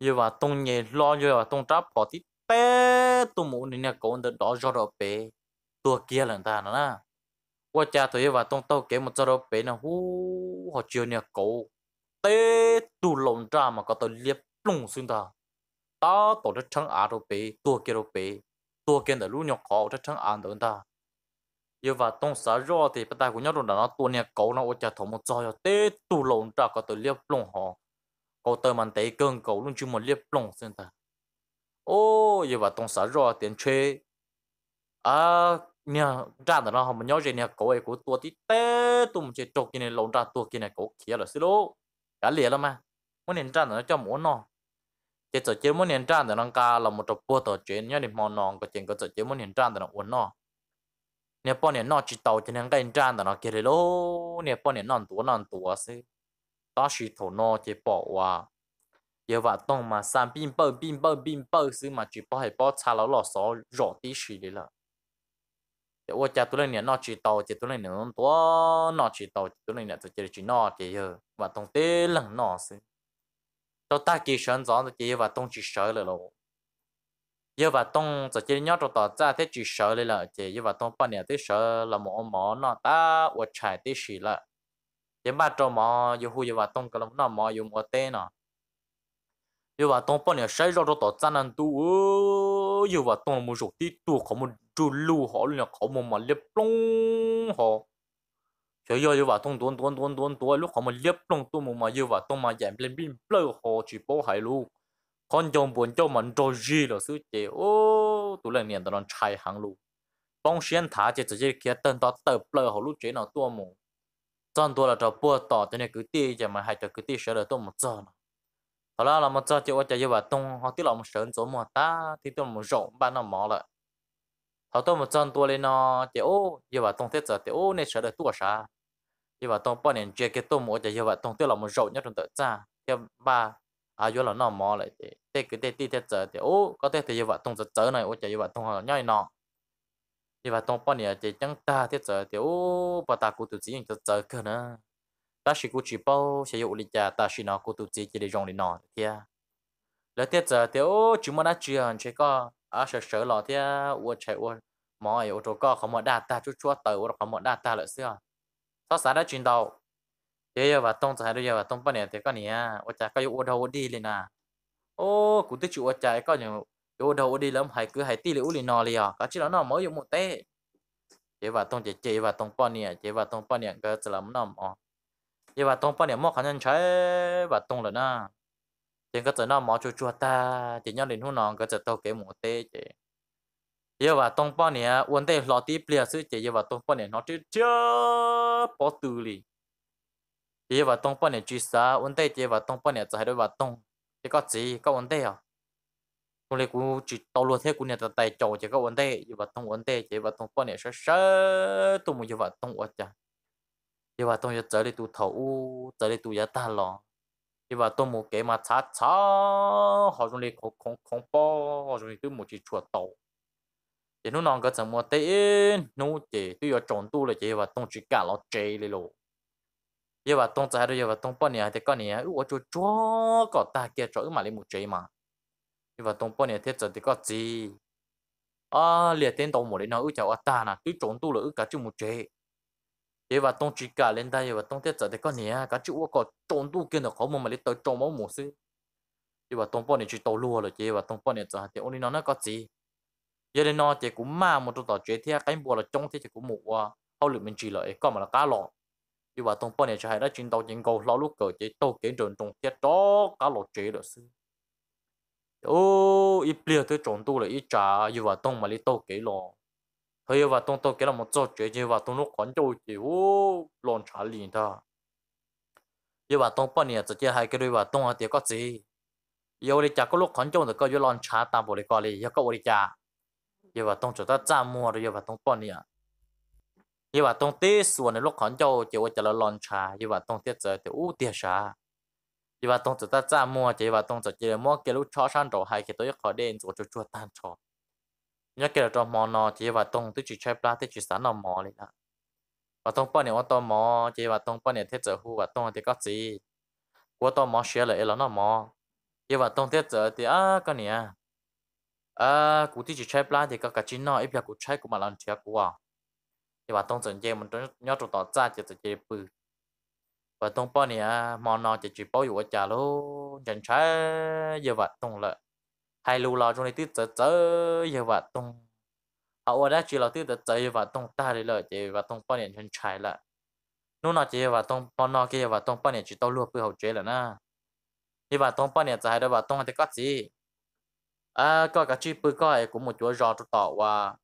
giờ và tông nhẹ lo giờ và tông tráp bỏ tí tê tụi muốn in nhà cổ đó do đó bị tua kia lần ta nữa na qua cha tụi và tông tao kể một do đó bị nó hú họ chiều nhà cổ tê tụ lộn ra mà có tụi liệp lùng xuyên tao ta tổ chức thằng à đâu bé tua kia đâu bé tua kia là lúc nhọc khó chức thằng à đâu ta yêu và tông xã rõ thì bắt tay của nhau rồi nó tua nhà cậu nó ôi chả thổ một giỏi tê tu lồng ra có từ liếp lồng họ cậu tơ màn tế cơn cậu luôn chưa một liếp lồng xin ta ô yêu và tông xã rõ tiền chơi à nhà ra là nó không nhớ gì nhà cậu ấy của tua tí tê tụm chơi trộn cái này lồng ra tua kia này cậu kia là xí lô cả liệt lắm mà muốn nên ra là nó cho muốn nó chế cho chế muốn hiện trạng thì nó ca là một trò bộ tổ chuyện nhớ định mò nòng có chuyện có cho chế muốn hiện trạng thì nó uốn nó nè bọn nè nó chỉ tàu cho nên cái hiện trạng thì nó kia đấy lô nè bọn nè non tua non tua xí đó chỉ thổ nó chế bỏ qua giờ vợ động mà sang pin bơ pin bơ pin bơ xí mà chỉ bỏ hay bỏ xa lão lò xó rõ tí xí đấy là giờ ô cha tụi này nè nó chỉ tàu chế tụi này nè nó tua nó chỉ tàu tụi này nè tụi chế chỉ nó chế giờ vợ động tê lần nó xí tôi ta kỳ sơn gió rồi chỉ và tông chỉ sợ là lộ giờ và chỉ nhớ cho tỏ ra thế chỉ sợ là là chỉ giờ và tông bao nhiêu thế sợ là một mỏ nó ta uất trái thế xì là giờ ba trâu mỏ giờ cái lồng nó mỏ dùng ở tên nó giờ và tông bao nhiêu sợ rồi cho tỏ một số tí tu có một chú lưu họ là có một mà liệp long họ cho yo yo va tong tuan tuan tuan tuan tuan lúc họ mà liếp long tu mà yo va tong mà giảm lên pin plơ ho chỉ bố hải lu con chồng buồn cho mình rồi gì là sư chế ô tụ lại niệm tao nó chạy hàng lu bông xuyên thả chế chỉ kia tên tao tờ plơ ho lúc chế nào tua mù chân tua là trò bua tỏ cho nên cứ ti chả mà hai trò cứ ti sợ là tôi một giờ nào họ là làm một giờ chế qua chế yo va tông họ tí lòng một sớm chỗ mà ta thì tôi một rộng ban nó mỏ lại họ tôi một chân tua lên nó thì ô giờ vào tông tết giờ thì ô nên sợ được tua sa giờ vào tông bao nhiêu chơi cái tôm mỗi giờ vào tông tết là một rậu nhất trong tết ra cái ba à giờ là nó mò lại thì tết cái tết tết giờ thì ô có tết thì giờ vào tông giờ giờ này ô giờ vào tông họ nhảy nọ giờ vào tông bao nhiêu chơi chẳng ta tết giờ thì ô bà ta cụ tụi chỉ giờ giờ cơ nữa ta chỉ cụ chỉ bao sẽ dụ lý cha ta chỉ nó cụ tụi chỉ chỉ để dùng để nọ thì à lỡ tết giờ thì ô chúng mình đã chơi hàng chơi có ở ờ, sợ sợ lo thì u chạy u mọi u trâu co không một đa ta chút chút tờ u không một đa ta lợi xưa à. sau sáng đã chuyển đầu giờ và tông giờ giờ và tông bao nhiêu thì có nè u chạy có ô đầu đi liền à ô cụ tích chủ ô chạy có nhiều ô đầu đi lắm hay cứ hay ti liễu liền nò liền à có chỉ là nó mới dùng một té chế và tông chế chế và tông bao nhiêu chế và tông bao nhiêu cái chỉ là nó mỏ chế và tông bao nhiêu mỏ khả năng trái và tông là na chỉ có tới nó mò chua chua ta chỉ nhau đến hôm nọ có tới tàu cái mỏ tê chỉ giờ và tông bao này uốn tê lọ tí bia sư chỉ giờ và tông bao này nó chưa chưa bỏ từ li giờ và tông bao này chỉ sa uốn tê chỉ và tông bao này chỉ đôi và tông chỉ có gì có uốn tê à con lấy cũng chỉ tàu luôn thế cú này tay trầu chỉ có uốn tê giờ và tông uốn tê chỉ và tông bao này sơ sơ tụi mình giờ và tông uốn chả giờ và tông giờ tới đi tụ thầu tới đi tụ giờ ta lọ thì và tôi một cái mà chả chả họ dùng để không không không bỏ họ dùng để tôi một chỉ chuột tàu thì nó nòng cái thằng mua tên nó chỉ tôi ở trộn tu là chỉ và tôi chỉ cả nó chơi đi luôn giờ và tôi chạy rồi giờ và tôi bao nhiêu thì con này ủa chú chú có ta kia chỗ mà lấy một chơi mà giờ và tôi bao nhiêu thế giờ thì có gì à liệt tên tàu một đấy nó ủa chào ta nè tôi trộn tu là ủa cả chú một chơi ye và tông chỉ cả lên đây ye và tông tiết giờ thì có nhẹ cả chữ có trộn tu kia nó khó mà mà lấy tới trộn máu mồm xí ye và tông bọn này chỉ tàu lùa rồi ye và tông bọn này giờ thì ông đi nó nó có gì ye đến nó thì cũng mà một tàu chuyện thì cái bùa là trong thì chỉ cũng một hậu lực mình chỉ lại có mà là cá lọ ye và tông bọn này chỉ hay đã chuyển tàu chuyển cầu lo lúc cờ chỉ tàu kiến trộn trộn tiết đó cá lọ chế được xí ô ít bia tới chọn tu là ít trà ye và tông mà lấy tàu kế lọ thôi và tông tông cái là một chỗ chuyện chứ và tông nó còn chỗ chỉ u lon trả thôi giờ và tông bao nhiêu chỉ hai cái đôi và tông ở tiệc có gì giờ đi chả có lúc còn chỗ được có giờ lon trả tạm bộ đi coi giờ có đi chả giờ và tông chỗ ta ra mua rồi giờ và tông bao nhiêu giờ và tông tết xuân lúc còn chỗ chỉ có chả là lon trả giờ và tông giờ thì u tiệc trả giờ và tông chỗ ta ra mua giờ và tông chỗ chỉ mua cái lúc chó sang đồ hai cái tôi có đến chỗ chỗ chỗ tan chó nhớ cái là trong mò nó chỉ và tông tôi chỉ chơi plá chỉ sẵn nó mò liền đó và tông bao nhiêu tông mò chỉ và tông bao nhiêu thế giờ hu và tông thì có gì của tông mò xe lại là nó mò chỉ và tông thế giờ thì à cái này à cụ tôi chỉ chơi plá thì có cả chín nó ít việc cụ chơi cụ mà làm chơi cụ à chỉ và tông dần dần mình tôi nhớ tụi tao ra chỉ chơi bự và tông bao nhiêu mò nó chỉ chỉ bao nhiêu trả lô chẳng chơi giờ và tông lại hai lù lò trong này tít tớ tớ giờ và tung ở đó chỉ là tít tớ tớ giờ và tung ta để lợi chỉ và tung bao nhiêu chân trái là nó nó chỉ và tung bao nó kia và tung bao nhiêu chỉ tao luôn bữa hậu chế là na như và tung bao nhiêu trái đó và tung thì có gì à có cả chi bữa coi cũng một chỗ rò tụ tọ và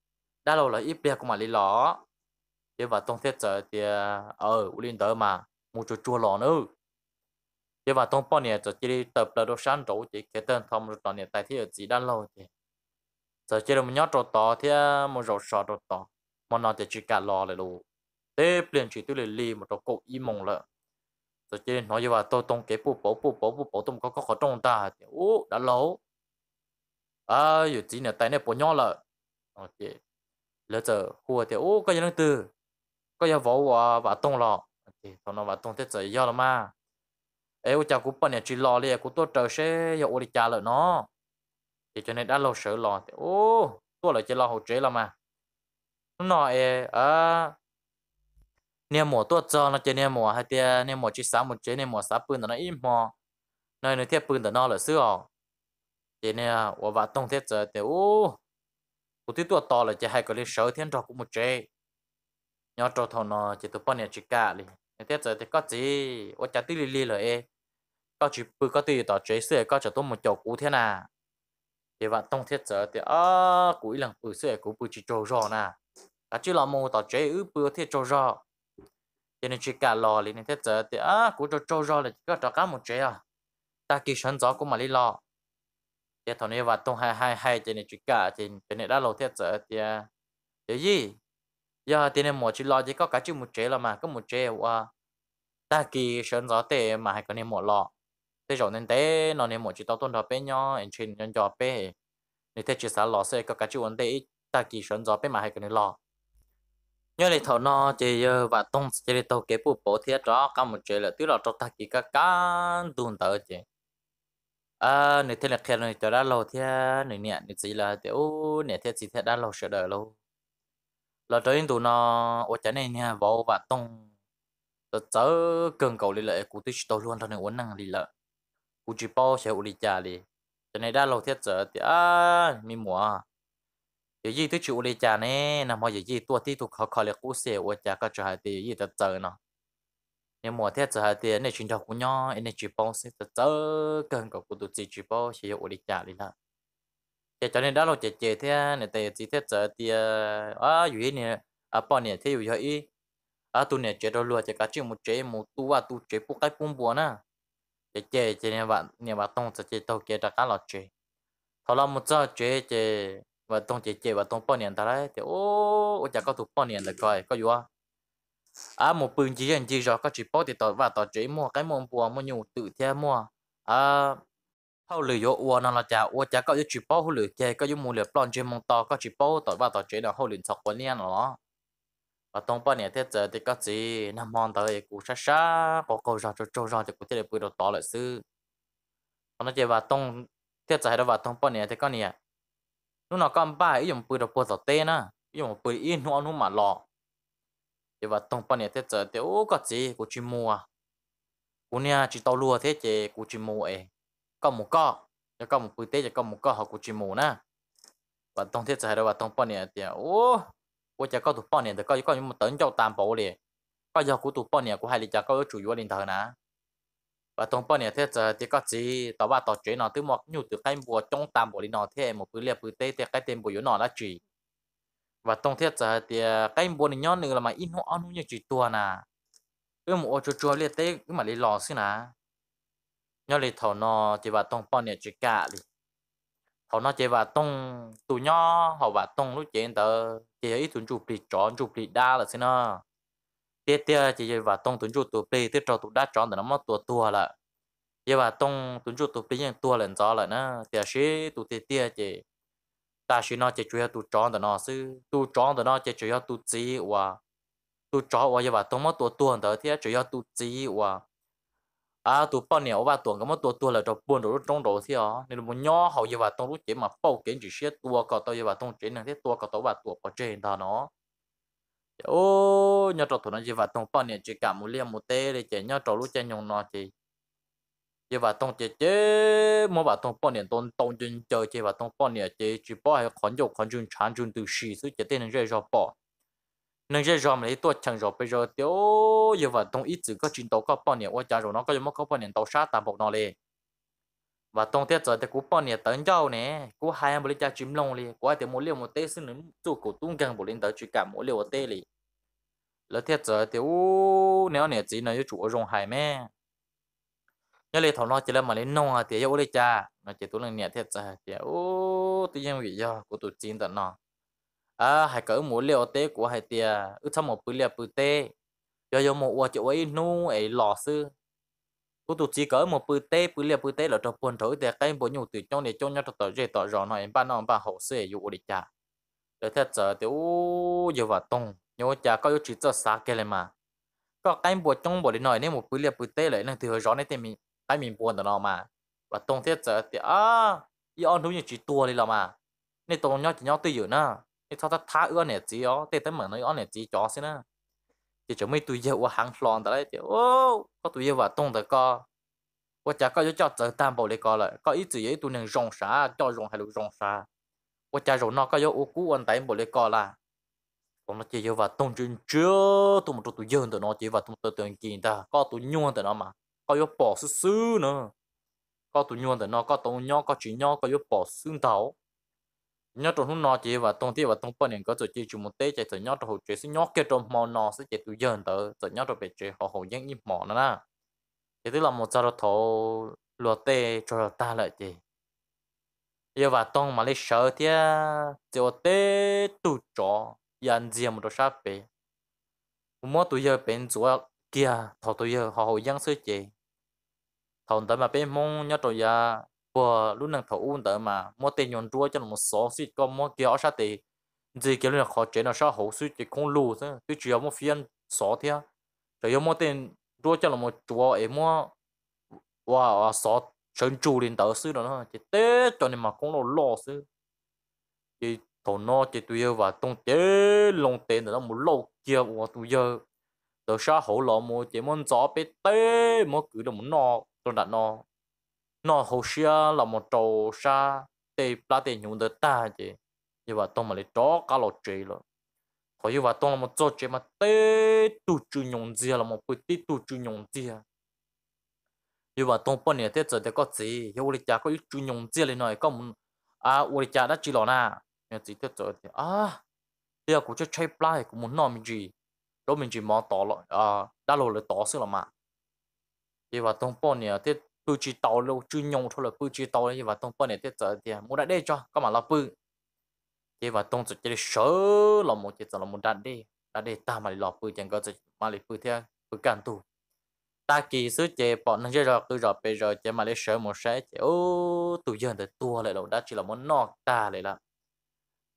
đã lâu là ít bia cũng mà lý lỏ như và tung thiết tớ thì ờ, ở liên tớ mà một chỗ chua lò nữa giờ vào tông bao nhiêu giờ chỉ tập là đồ sáng đầu chỉ cái tên thầm rồi tao nhiêu tại thì ở chỉ đã lâu thì giờ chỉ là một nhát đồ to thì một rổ sọ đồ to mà nó thì chỉ cả lò lại luôn thế liền chỉ tôi liền li một đồ cột im mộng lợ giờ chỉ nói giờ vào tôi tông cái bù bổ bù bổ bù bổ tông có có khó trong ta thì ú đã lâu à giờ chỉ là tại này bổ nhỏ lợ ok lỡ giờ hùa thì ú có gì năng từ có gì vỗ và tông lọ thì thằng nó và tông thế giờ do là ma ấy của chào cũng bận nhà chỉ lo liền cũng tôi chờ xe giờ ôi chờ lợi nó thì cho nên đã lâu sợ lo ô tôi lại chỉ lo hậu chế là mà nó ấy à nè mùa tôi cho nó chơi nè mùa à? hay tia nè mùa chỉ sáu một chế nè mùa sáu bươn nó im mò nơi nơi thiết bươn nó là xưa thì nè à, ủa và tông thiết giờ thì ô cụ tí tôi to là chỉ hai cái lý sở thiên trò cũng một chế nhỏ trò thầu nó chỉ tụi bọn nhà chỉ cả liền thiết giờ thì có gì ủa chả tí li li rồi có chỉ bự có tì tỏ chế sửa có cho tôi một chỗ cũ thế nà thì bạn tông thiết giờ thì ở cuối lần bự sửa cũng bự chỉ trâu rò nà à chứ là mù tỏ chế ứ bự thiết trâu rò cho nên chỉ cả lò nên thiết giờ thì ở cũng trâu trâu rò là có cho cá một chế à ta kỳ sẵn gió cũng mà lý lò thì thằng này và tông hai hai hai cho nên chỉ cả thì cho nên đã lâu thiết giờ thì cái à, gì giờ thì nên một chỉ lò chỉ có cả chữ một chế là mà có một chế à ta kỳ sẵn gió thì mà hay có nên một lò thế rồi nên thế nó nên một chỉ tao tuân thọ bé nhau, anh trên nhân cho bé nên thế chỉ sợ lò xe có cái chú anh đấy ta kỳ xuân cho bé mà hay cái này lò nhớ này thầu nó chỉ giờ và tung chỉ để tàu kế bộ bổ thiết đó cả một chuyện là tức là cho ta kỳ các cả tuần tới chứ à nên thế là khi này tao đã lâu thế này nè nên chỉ là tiểu nè thế chỉ thế đã lâu sợ đời lâu là tới tụi nó ở chỗ này nha vào và tông tớ cường cầu lý lệ của tôi tao luôn cho nên uốn năng lý lệ cú chỉ bao sẽ u đi trả đi cho nên đã lâu thiết giờ thì à mi mùa giờ gì tôi chịu đi trả nè nằm hồi giờ gì tua thì tôi khó khó liệt cú sẽ u trả các chỗ hay thì gì tật giờ nó nếu mùa thiết giờ hay thì này chuyển cho của nhau này chỉ bao sẽ tật giờ cần có của tôi chỉ chỉ bao sẽ u đi trả đi là cho nên đã lâu chế chế thế này tại chỉ thiết giờ thì à, à dưới này à bọn này thì dưới à tụi này chế đâu luôn, chế cá chim một chế một tu à tu chế bút cái bún bún à chế chế chế nhà bạn nhà bạn tông sẽ chế tàu kia ra cá lọt chế thọ là một giờ chế chế và tông chế chế và tông bao nhiêu ta đấy thì ô ô chả có tụ bao nhiêu được coi có gì à à một bình chỉ anh chỉ rồi có chỉ bao thì tao và tàu chế mua cái mua bùa mua nhiều tự theo mua à hậu lửa yo uo nó là chả uo chả có chỉ bao hậu lửa kia có dùng mua lửa plon chế mông to có chỉ bao tao và tàu chế là hậu lửa sọc quấn liền nó và tông bao nhiêu thế giờ thì có gì nằm mòn tới cú xa xa bỏ câu ra cho trâu ra thì cú thế bự đầu to lại sư còn nó chỉ và tông thế giờ đó và tông bao nhiêu thế có nhiêu lúc nào con ba ý dùng bự đầu bự đầu tê na ý dùng bự yên nó nó mà lo. thì và tông bao nhiêu thế giờ thì ô có gì cú chim mua cú nha chỉ tao lùa thế chứ cú chim mua ấy có một co cho có một bự tê cho có một co họ cú chim mua na và tông thế giờ đó và tông bao nhiêu thì ô 我只搞到半年的，搞搞么等叫担保嘞，搞要古到半年，我还得只搞主要领头呢。và trong bao nhiêu thế giờ thì có gì tao bà tao chuyện nó từ một nhu từ cái mùa trong tam bộ đi nó thế một bữa lẹ bữa tê thì cái tiền bộ yếu nó là chỉ và trong thế giờ thì cái mùa này nhon nữa là mà ít nó ăn như chỉ tua nà cứ một ô chua chua liệp tê cứ mà đi lò xí nà nhon liệp thầu nó thì và trong bao nhiêu chỉ cả đi họ nói chế và tung tù nho họ và tung lúc chế tờ chế ít tuần chụp thịt chọn chụp thịt đa là xin nó tiếp theo chế và tung tuần chụp tụ đi tiếp cho tù đa chọn để nó mất tua tua là chế và tung tuần chụp tụ đi nhưng tua lần gió là nó tiếp sĩ tụ tiếp theo chế ta sĩ nó chế chơi tụ chọn để nó sư tụ chọn để nó chế chơi tụ gì và tụ chọn và chế và tung mất tua tua đó thì chơi chuyện tụ gì và à tụ bao nhiêu và tuần có mất tua tua là cho buồn rồi trong đồ thì ó nên là một nhỏ hậu như và tông lúc chế mà bao kiến chỉ xét tua có tao như và tông chế năng thế tua có tao và tua bao chế đó nó dạ, ô nhỏ trò tụi nó như và tông bao nhiêu chỉ cả một liêm một tê để chế nhỏ trò lúc chế nhung nó chỉ như và tông chế chế mà và tông bao nhiêu tông tông chân chơi chế và tông bao nhiêu chế chỉ bao hay khoản dục khoản chung chán chung từ xì suy chế tên này chơi cho bỏ nên cái ròm này tôi chẳng rồi bây giờ tiêu giờ và tôi ít chữ có chuyện tàu có bao nhiêu qua trả rồi nó có gì mất có bao nhiêu tàu sát tạm bọc nó lên và tôi tiết rồi thì cú bao nhiêu tấn dâu nè cú hai em bồi trả chìm lòng liền có thì mỗi liều một tê xin đến chỗ cổ tung gần bồi lên tới chỉ cả mỗi liều một tê liền lỡ tiết rồi thì u nếu nè chỉ nó chủ ở rồng hải mẹ nhớ lấy thầu nó chỉ là mà lên nông à thì yêu lấy cha nó chỉ tôi lần nè tiết rồi thì u tự nhiên vì do của tụi chín tận nó à hai cỡ múa liều tế của hai tia ư thăm một bự liều bự tê do do một quả chỗ ấy nu ấy lò sư cô tụt chỉ cỡ một bự tê bự liều bự tê là cho buồn thổi tia cái bộ nhủ từ trong để trong nhau tỏ rể tỏ rõ nói em ba nó ba hậu sư dụ đi cha để thật giờ tiểu giờ vào tung, nhớ cha có yếu chỉ cho xa kia mà có cái bộ trong bộ để nói nên một bự liều bự tê lại năng thừa rõ này thì mình cái mình buồn nó mà và tung thiết giờ thì à yêu anh đúng như chỉ tua đi là mà nên tông nhau chỉ nhau tư dữ nữa 你操他他饿呢子哦，对他们那饿呢子早些呢，就准备对业我行浪的嘞，就哦，我对业我懂得个，我家个就叫做担保的个了，个一直也都能用啥，叫用还能用啥，我家用那个有我顾问担保的个啦，我们只有话懂真这，都没做对业的那只话懂得懂见的，个都用的那嘛，个有保是输呢，个都用的那个都用个只用个有保输到。nhớ trong hôm nọ chỉ và tông tí và tông bên này có tổ chức chung một tế chạy từ nhớ trong hậu chế sẽ nhớ cái trong màu nọ sẽ chạy từ dần tới từ nhớ trong về chế họ hậu nhắc nhịp mỏ nữa nè thì tức là một giờ thổ lúa tê cho ta lại chị giờ và tông mà lấy sợ thì chỉ có tê tụ trọ dần dần một đồ sát một mỗi tụi giờ bên chỗ kia thọ tụi giờ họ hậu nhắc sự chị thằng tới mà bên mông nhớ trong giờ của lúc năng thấu uống tới mà mua tiền nhon rua cho nó một số suy có mua kéo sát thì gì kiểu là khó chế nó sao hậu suy chỉ không lù thôi tôi chỉ có phiên số thế rồi có mua tiền rua cho nó một chúa ấy mua wow số sơn chủ lên tới sư đó nó chỉ tết cho nên mà không nó lo sư chỉ thổ nó chỉ tùy và tung chế lòng tiền nó một lâu kia của tùy giờ rồi sao hậu lo mua chỉ muốn gió bé tê mua cứ được muốn no tôi đặt nó nó hồ xia là một trầu sa tê lá tê nhung đỡ ta chứ như vậy tôi mà lấy chó cá lột chế rồi họ như vậy tôi là một chỗ chế mà tê tu chú nhung gì là một cái tê tu chú nhung gì à như vậy tôi bọn này tê giờ tê có gì như vậy chả có ít chú nhung gì lên nói có muốn à vậy chả đã chỉ lo na như vậy tê giờ à bây giờ cũng chơi chơi play cũng muốn nói mình gì đó mình chỉ mò tỏ lại à đã lột lại tỏ xí là mà như vậy tôi bọn này tê bự chỉ tàu luôn chưa nhông thôi là bự chỉ tàu như vậy tông bên này tiết giờ thì muốn đặt đây cho các bạn là bự như vậy tông chỉ sợ là một tiết giờ là một đạn đi đã đây ta mà lọp bự chẳng có gì mà lì bự theo bự càng tù ta kỳ sứ chế bọn nó chơi rồi cứ rồi bây giờ chế mà lấy sợ một sẽ chế ô tụ dân thì tua lại đâu đã chỉ là muốn nọ ta lại là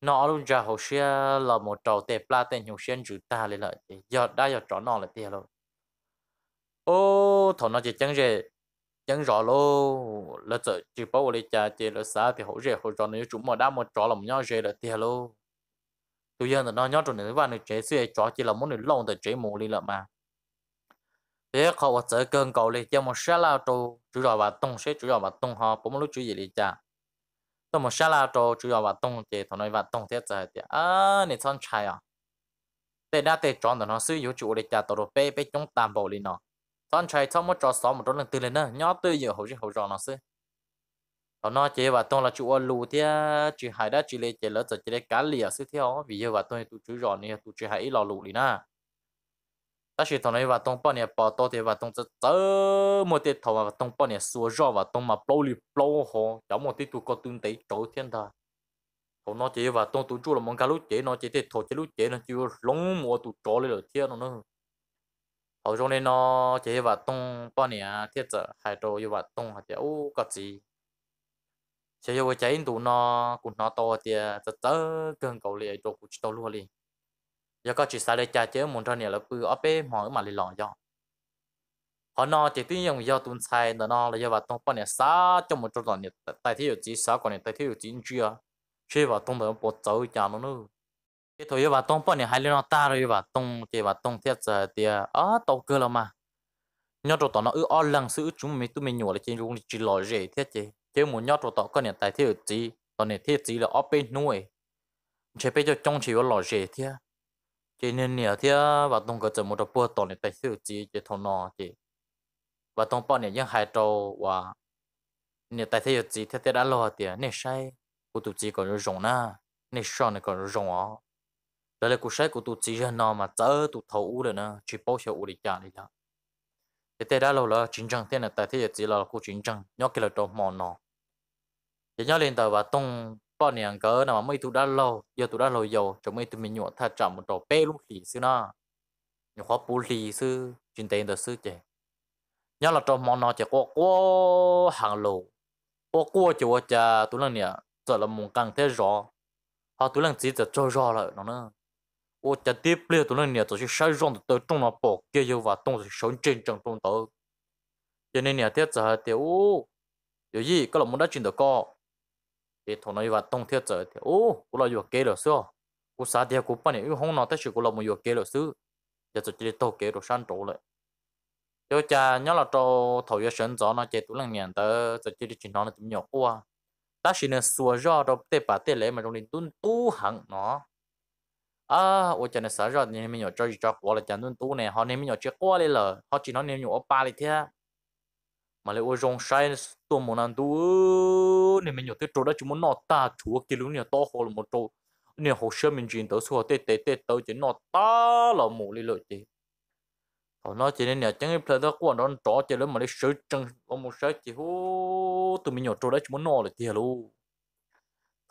nọ luôn ra hồ xe là một trò tệ pla tên nhung xuyên chữ ta lại là giờ đã giờ trò nọ là tiền rồi ô thằng nó chỉ chẳng gì chẳng rõ lô là sợ chỉ bảo lấy cha chỉ là xa thì hỗ trợ hỗ trợ nếu chúng mà đã một trò lòng nhau rồi là tiền lô tự nhiên là nó nhau trong này và nó chế suy trò chỉ là muốn để lòng để chế mù đi là mà thế họ sợ cơn cầu lấy cho một xe lao trâu chủ rồi và tung sẽ chủ rồi và tung họ cũng lúc chủ gì đi cha tôi một xe lao trâu chủ rồi và tung thì thằng này và tung thế giờ thì à này con trai à để đã để chọn là nó sử dụng chủ để cha tàu đồ bé bé chống tam bộ đi nó thằng chạy thằng mới trò xong một đống lần từ lên đó nhớ tôi giờ hậu chứ hậu trò nó xí họ nói chỉ và tôi là chủ ở lù thì chỉ hải đã chỉ lấy chế lỡ giờ chỉ lấy cá lìa xí theo vì giờ và tôi tôi chú rò này tôi chỉ hãy lò lù đi na ta chỉ thằng này và tôi bọn này bỏ tôi thì và tôi sẽ chớ một tiệt thầu và tôi bọn này xua rò và tôi mà plou lì plou hồ cháu một tí tôi có tương tế cháu thiên ta, thằng nó chỉ và tôi tôi chú là mong cái lú chế nó chỉ thì thôi chế lú chế nó chưa lúng mùa tụi trổ lên rồi thiên nó nữa ở trong này nó chỉ và tung bao nè thiết giờ hai đồ như và tung hạt ô có gì chỉ yêu cháy đủ nó cũng nó to thì à, tớ tớ cường cầu lì đồ cũng tao luôn liền giờ có chỉ xa để cha chế muốn cho nè là cứ ở bên mọi mà lì lỏng cho họ nó chỉ tin dùng do tuần sai nó nó là do vào tông bao nè xa trong một chỗ đó nè tại thiếu chỉ xa còn nè tại thiếu chỉ chưa chỉ vào tông đó bột cháu cha nó nữa cái thôi bà tông bọn này hai liên nó ta rồi bà tông thì bà tông thiết giờ thì à tàu cơ là mà nhớ rồi tao nó ư o lăng sự chúng mình tụi mình nhổ là trên luôn chỉ lò rể thiết chứ chứ muốn nhớ rồi tao có này tài thiết gì tao này thiết gì là ở bên nuôi chế bây giờ trong chỉ có lò rể thiết cho nên nhiều thiết bà tông có chờ một đợt bữa tao này tài thiết gì chứ thằng nó chứ bà tông bọn này những hai trâu và nè tại thế gì thiết thiết đã lo tiền nè sai của tụi chị còn rồng na nè sao này còn rồng ó đó là cuộc sống tụi chỉ là nó mà chớ tụi thầu u rồi nó chỉ bao nhiêu u đi chả đi đó thế thế đã lâu là chính trang thế là tại thế nhớ cái là đồ mòn nhớ lên tờ và tông bao nhiêu cỡ nào mà mấy tụi đã lâu giờ tụi đã lâu dầu cho mấy tụi mình nhọ tha chậm một đồ bê lúc thì xứ nó nhọ khó bù lì xứ chính tên tờ xứ chè nhớ là đồ mòn chỉ có có hàng lầu có có chỉ có cha tụi lần nè giờ là muốn căng thế rõ họ tụi lần chỉ giờ cho rồi nó 我家爹不了多少年，都是山上的都种了宝给有娃东西上真正种到，今年年天子还的哦，有一个老母那真的高，也同那一娃冬天子的哦，我老有给了说，我啥天我半年有红了，但是我老母有给了说，也就这里都给了山着了。有家伢老早头一生早那这多少年的，在这里经常的怎么样过啊？但是呢，说热到得把得来嘛，容易蹲都行喏。à ủa chân nên sợ rồi nên mình nhớ cho cho qua là chân tuân tú này họ nên mình nhớ chưa qua lên lờ họ chỉ nói nên nhớ ba lên thế mà lại ôi rong sai tôi muốn ăn tu nên mình nhớ tới chỗ đó chỉ muốn nọ ta chúa kia luôn này to hồ là một chỗ nên hồ sơ mình chuyển tới số tê tê tê tới chỉ nọ ta là một lý lợi chứ họ nói chỉ nên nhớ chẳng phải là qua đó trò chỉ lớn mà lại sớ chân có một sớ chỉ hú tụi mình nhớ chỗ đó chỉ muốn nọ là thiệt luôn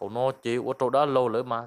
họ nói chỉ ở chỗ đó lâu rồi mà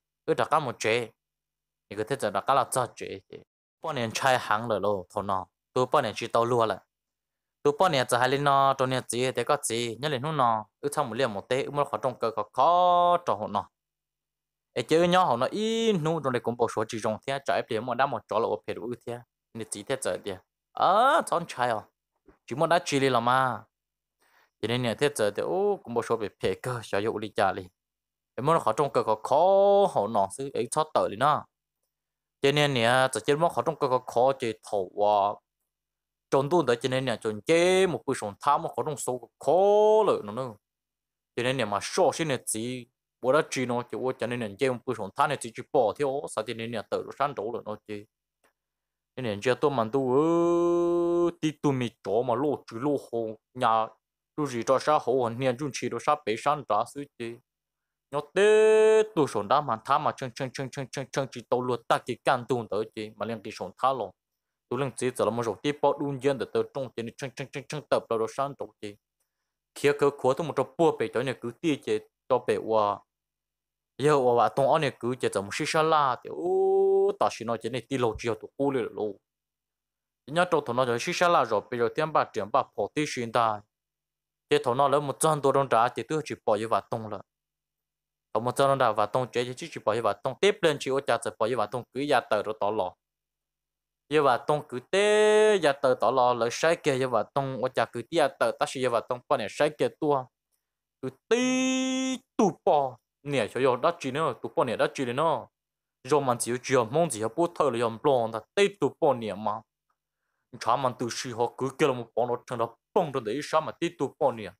ư đặt cả một chế thì cái thế giờ đặt cả là cho chế bao nhiêu chai hàng rồi lo thôi nó tôi bao nhiêu chỉ tàu lúa rồi, tôi bao nhiêu giờ hai lên nó tôi nhiêu chỉ thế có gì nhớ lên hôm nó ư xong một liền một té ư mà khó trông cơ khó khó trò hồn nó ai chơi nhau họ nó ít nu trong đây cũng bảo số chỉ trong thế trái liền một đám một chỗ là một phe đủ thế nên chỉ thế giờ đi à chọn chai à chỉ một đã chỉ là mà cho nên nhà thế giờ thì ô cũng bảo số bị phe cơ sử dụng đi trả đi em muốn khó trong cơ khó khó họ nọ sư ấy cho tự đi nó cho nên nè tự nhiên mất khó trong cơ khó khó chỉ thầu và trốn tuôn tới cho nên nè trốn chế một cái sống tham một khó trong số khó lợi nó nữa cho nên nè mà sợ xin nè chỉ bữa đó chỉ nó chỉ bữa cho nên nè chế một cái sống tham nè chỉ chỉ bỏ theo sao cho nên nè tự nó sáng đổ rồi, nó chứ nên nè chế tôi mà tôi đi tôi mi chỗ mà lô chữ lô hồ nhà tôi gì cho sao hồ hồn nè chúng chỉ cho sao bể sáng trả suy chứ nhớ tê tu sổn đá mà thá mà chân chân chân chân chân chân chỉ tàu luật ta cái can tuôn tới chỉ mà liên cái sổn thá luôn tu liên chỉ giờ là một số tiếp bỏ đun dân để tới trong chỉ chân chân chân chân tập là đồ sáng trong chỉ kia cơ khóa tôi một chỗ bùa bể cho nên cứ tia chỉ cho bể qua giờ qua và tông anh cứ chỉ giờ một xí xá la thì ô ta chỉ nói chỉ này lâu chỉ ở tu cố lên luôn nhớ trong thằng nó chỉ xí xá la rồi bây giờ tiêm ba tiêm ba phổ tiêu xuyên tai thế thằng nó lấy một trăm đô đông trả thì tôi chỉ bỏ như và tông rồi ông một trong đó và tông chế chỉ chỉ bỏ và tông tiếp lên chỉ ô cha chỉ bỏ và tông cứ gia tờ rồi tỏ lò như vậy tông cứ tế gia tờ tỏ lò lời sai kia như vậy tông ô cha cứ gia tờ ta sẽ như vậy tông bao này sai kia tua cứ tí tu bỏ nè cho rồi đó chỉ nữa tu bỏ nè đó chỉ nữa rồi mình chỉ chỉ mong chỉ bút thở là dùng blon ta tế tu bỏ nè mà chả mình từ khi họ cứ kêu là một bọn nó thằng đó bông thằng đấy sao mà tế tu bỏ nè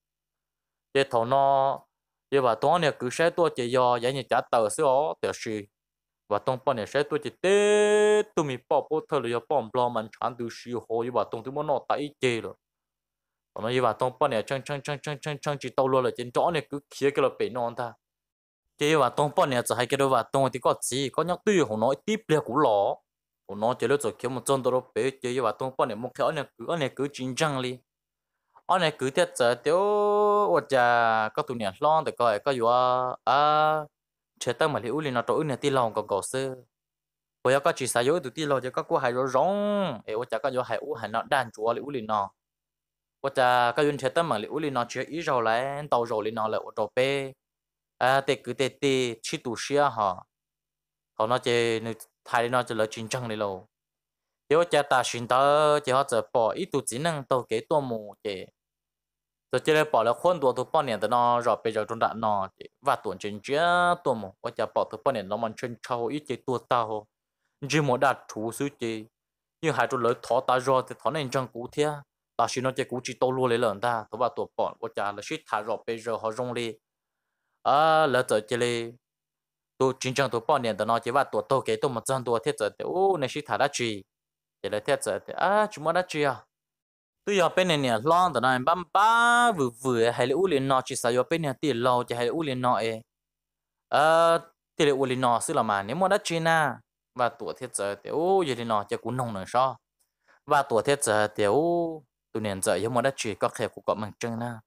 cái thằng nó ye ba to ne ku she to che yo ya ni cha ta se o te shi và tông bọn này sẽ tôi chỉ tê tụi mình bỏ bớt thôi rồi bỏ bỏ mình chán từ xí hồ như bà tông tụi mình nó tại chế rồi và nói như bà tông bọn này chăng chăng chăng chăng chăng chăng chỉ tàu luôn là trên chỗ này cứ khía cái là bể non ta chế và tông bọn này chỉ hay cái đó bà tông thì có gì có nhắc tuy hồ nói tiếp liệu cũng lọ hồ nói chỉ lúc rồi kiếm một chân đó bể chế và tông bọn này một khéo này cứ này cứ chính chăng đi anh ờ, này cứ tiết giờ tiêu hoặc là các tụi nhà lon thì coi có vừa à chế tăng mà liu liền nó trỗi nè ti lòng còn cổ xưa bây giờ có chỉ sai yếu tụi ti lòng giờ các cô hài rồi rong ấy hoặc là các vô hài u hài nó đan chúa liu liền nó hoặc là các duyên chế tăng mà liu liền nó chế ý rồi lại đầu rồi liền nó lại ô tô pe à tê cứ tê tê chỉ tụ xia họ họ nó chơi thay nó chơi là chính chăng này lâu nếu cha ta xin ta chỉ họ giờ bỏ ít tu chỉ năng tàu kế tua mù chỉ giờ chỉ là bỏ là khuôn tua tu bao nhiêu đó nó rồi bây giờ chúng ta nó và tuần trên chưa tua mù có cha bỏ tu bao nhiêu nó mình trên trâu ít chỉ tua tao chỉ một đạt thủ suy chỉ như hai chúng lấy thọ ta rồi thì thọ nên chẳng cũ thia ta xin nó chỉ cũ chỉ tàu luôn lấy lần ta tu và tua bỏ có cha là suy thả rồi bây giờ họ rong đi à là giờ chỉ là tu chính chẳng tu bao nhiêu đó nó chỉ và tua tàu kế tu một trăm tua thiết giờ thì ô này suy thả đã chỉ giờ là thiết giờ thì à chúng ta đã chia tôi giờ bên này nè lon từ nói bấm ba vừa vừa hay là u liền nọ chỉ sao giờ bên này tiền lâu chỉ hay là u liền nọ ấy à thì là u liền nọ xí là mà nếu mà đã chia na và tuổi thiết giờ thì ô giờ liền nọ chỉ cũng nông nữa sao và tuổi thiết giờ thì ô tôi nền giờ giờ mà đã chia có khe của cọ bằng chân na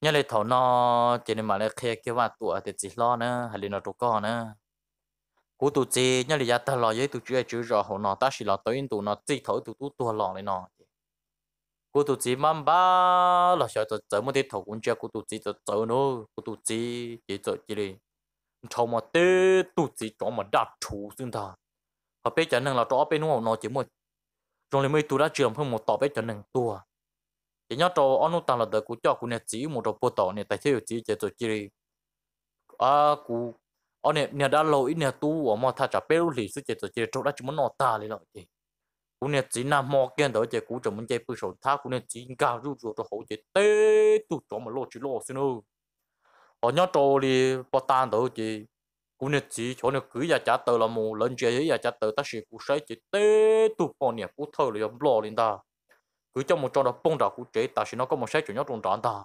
nhớ lấy thầu nọ chỉ nên mà lấy khe kia và tuổi thì chỉ lo nữa hay là nọ tụ con nữa cú tụ chế nhớ là giá ta lo với tụ chú ấy chú rõ hồ nó ta chỉ lo tới tụ nó chỉ thổi tụ tụ tụ lo này nó cú tụ chế mắm ba là sợ tụ chở một tí thổ cũng chưa cú tụ chế tụ chở nó cú tụ chế chỉ chở chỉ đi thầu mà tê tụ chế chọn mà đặt chủ xương thà họ bé chẳng năng là chỗ bên nó nó chỉ một trong lấy mấy tụ đã trường hơn một tọ bé chẳng năng tua chỉ nhớ chỗ anh ta là đời cú cho cú này chỉ một đầu bộ tọ này tại thế chỉ chỉ chở chỉ đi à cú ở ờ, nè nè đã lâu ít nè tu ở mà thà trả bê lì sư chế tổ chế chỗ đã chỉ muốn nọ ta lấy rồi chế cú nè chỉ nằm mò kiên tới chế cú chồng muốn chế bự sổ thà cú nè chỉ cao rút rút cho hổ chế tê tu chỗ mà lô chỉ lô xin ô ở nhà trâu thì bỏ tan tới chế cú nè chỉ chỗ nè cứ nhà trả tờ là mù lên chế nhà trả tờ ta sẽ cú sấy chế tê tu bỏ nè cú thơ là lo lên ta cứ trong một chỗ đó bông đảo cú chế ta sẽ nó có một sấy chỗ nhớ trồng tròn ta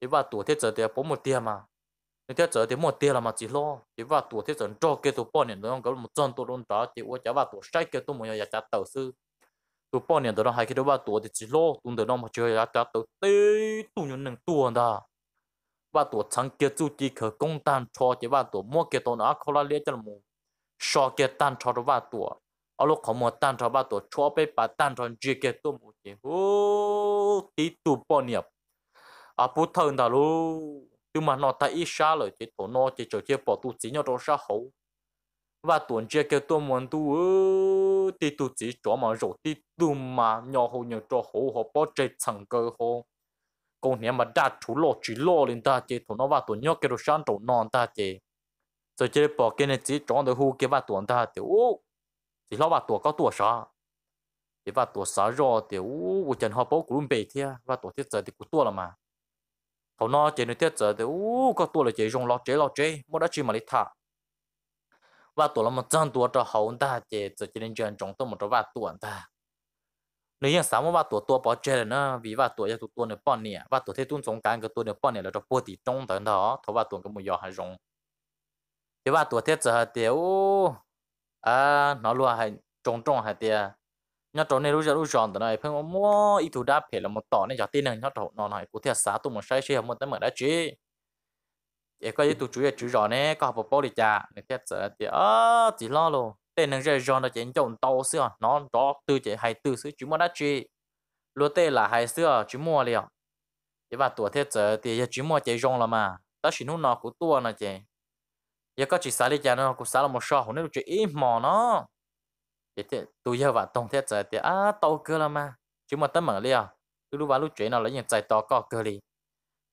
thế và tuổi thế giờ thì bốn một tiền mà 你这这的莫跌了嘛？只咯，只话多这种做给多半年，然后搞么赚多弄着，只我只话多晒给多么要要加投资，多半年然后还给多话多的只咯，多的那么就要加投资，多人能多的，话多长给做几颗工单错，只话多莫给多那可拉列着么，少给单错的话多，阿罗可么单错话多错被把单错只给多么只，哦，低多半年，阿不疼的喽。nhưng mà nó ta ít xa lời thì tổ nó chỉ chỗ kia bỏ tu sĩ nhau đó xa hậu và tuần trước kêu tôi muốn tu thì tu sĩ chỗ mà rồi thì tu mà nhỏ hậu nhỏ cho hậu họ bỏ chạy chẳng cơ hậu còn nếu mà đã chủ lo chỉ lo lên ta thì tổ nó và tuần nhau cái đó sang tổ non ta thì rồi chỉ bỏ cái này chỉ chọn được hậu cái và tuần ta thì ô thì nó và tuần có tuần xa thì và tuần xa rồi thì ô chân họ bỏ cũng bể thế và tuần thiết giờ thì cụ tuần là mà hầu nó chế nó tiết giờ thì u có tua là chế dùng lọ chế lọ chế mua đã chỉ mà lấy thả và tuổi là một trăm tuổi cho hậu ta chế giờ chỉ nên chuyện trong tôi một chỗ và tuổi ta nếu như sáng mà tuổi tuổi bỏ chế là nó vì và tua giờ tuổi nữa bao nè và tuổi thế tuân sống cái cái tua nữa bỏ nè là cho bố thì trong tận đó thọ và tuổi cái một giờ hay dùng thì và tua thế giờ thì u à nó luôn hay trong trong hay thì nhớ trộn này lúc giờ lúc chọn tận này phong mua ít thủ đáp phải là một tỏ này giờ tin này nhớ trộn nó này có thể xã tụ một sai xe một tấm mở đã chứ để coi như tụ chủ chủ rõ này có học bộ đi cha để thiết sợ thì ơ chỉ lo luôn tên này giờ chọn là chỉ chọn tàu xưa nó đó từ chỉ hay từ xứ chúng mua đã chứ lúa tê là hay xưa chúng mua liền chỉ và tuổi thiết sợ thì chúng mua chỉ rong là mà ta chỉ nó nó cũng tua là chạy giờ có chỉ xã đi cha nó cũng xã là một sao hôm nay chỉ im mò nó thế thì tôi giờ vào tông thế trời thì à tàu cơ là mà chứ mà tấm mở liền tôi lúc vào lúc chuyện nào lấy những trái to có cơ đi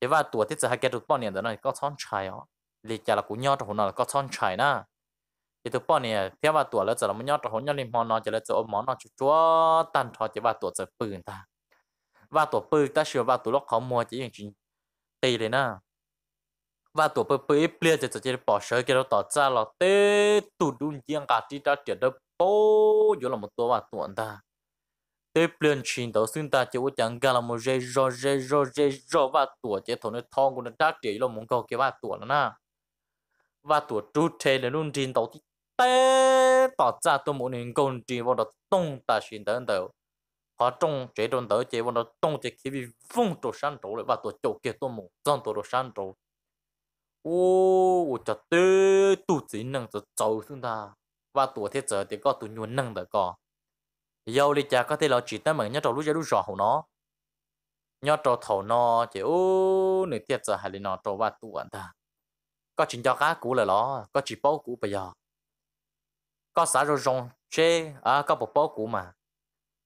thế và tuổi thế trời hai cái được bao nhiêu đó này có son trái ó lì chả là cũng nhau trong hồn nó có son trái na thì tôi bao nhiêu thế và tuổi là trời là mới nhau trong hồn nhau liền món nó chỉ là trời ôm món nó chúa chúa tan thọ chỉ và tuổi trời bự ta và tuổi bự ta sửa và tuổi lúc khó mua chỉ những chuyện tì đấy na và tổ bự bự ít bia chỉ chỉ bỏ sơ cái đó tỏ ra là tê tụt đun giang cả đi ta tiệt đâu ô yo là một tổ bà tuần ta tế plen chín đầu xuyên ta chỉ có chẳng gà là một dây rò dây rò dây rò bà tuần chỉ thằng nó thong của nó đắt chỉ là một câu kia bà tuần nữa na bà tuần trút thế là luôn chín đầu thì tế tỏ ra tôi muốn nên công trình vào đó tung ta xin tới đầu họ trong chế trong tới chế vào đó tung chế khi bị vung tổ sản tổ lại bà tuần chỗ kia tôi muốn dân tổ đồ sản tổ ô chặt tế tu chỉ năng cho giàu xuyên ta và tuổi thế giới thì có tuổi nhuận năng đỡ có dâu đi cha có thể là chỉ ta mà nhớ trò lúc giờ lúc rõ nó nhớ trò thầu nó chỉ ô nửa tiết giới hay là nó trò và tuổi ta có chuyện cho cá cũ là nó có chỉ bao cũ bây giờ có xã rồi rong chê à có bộ bao cũ mà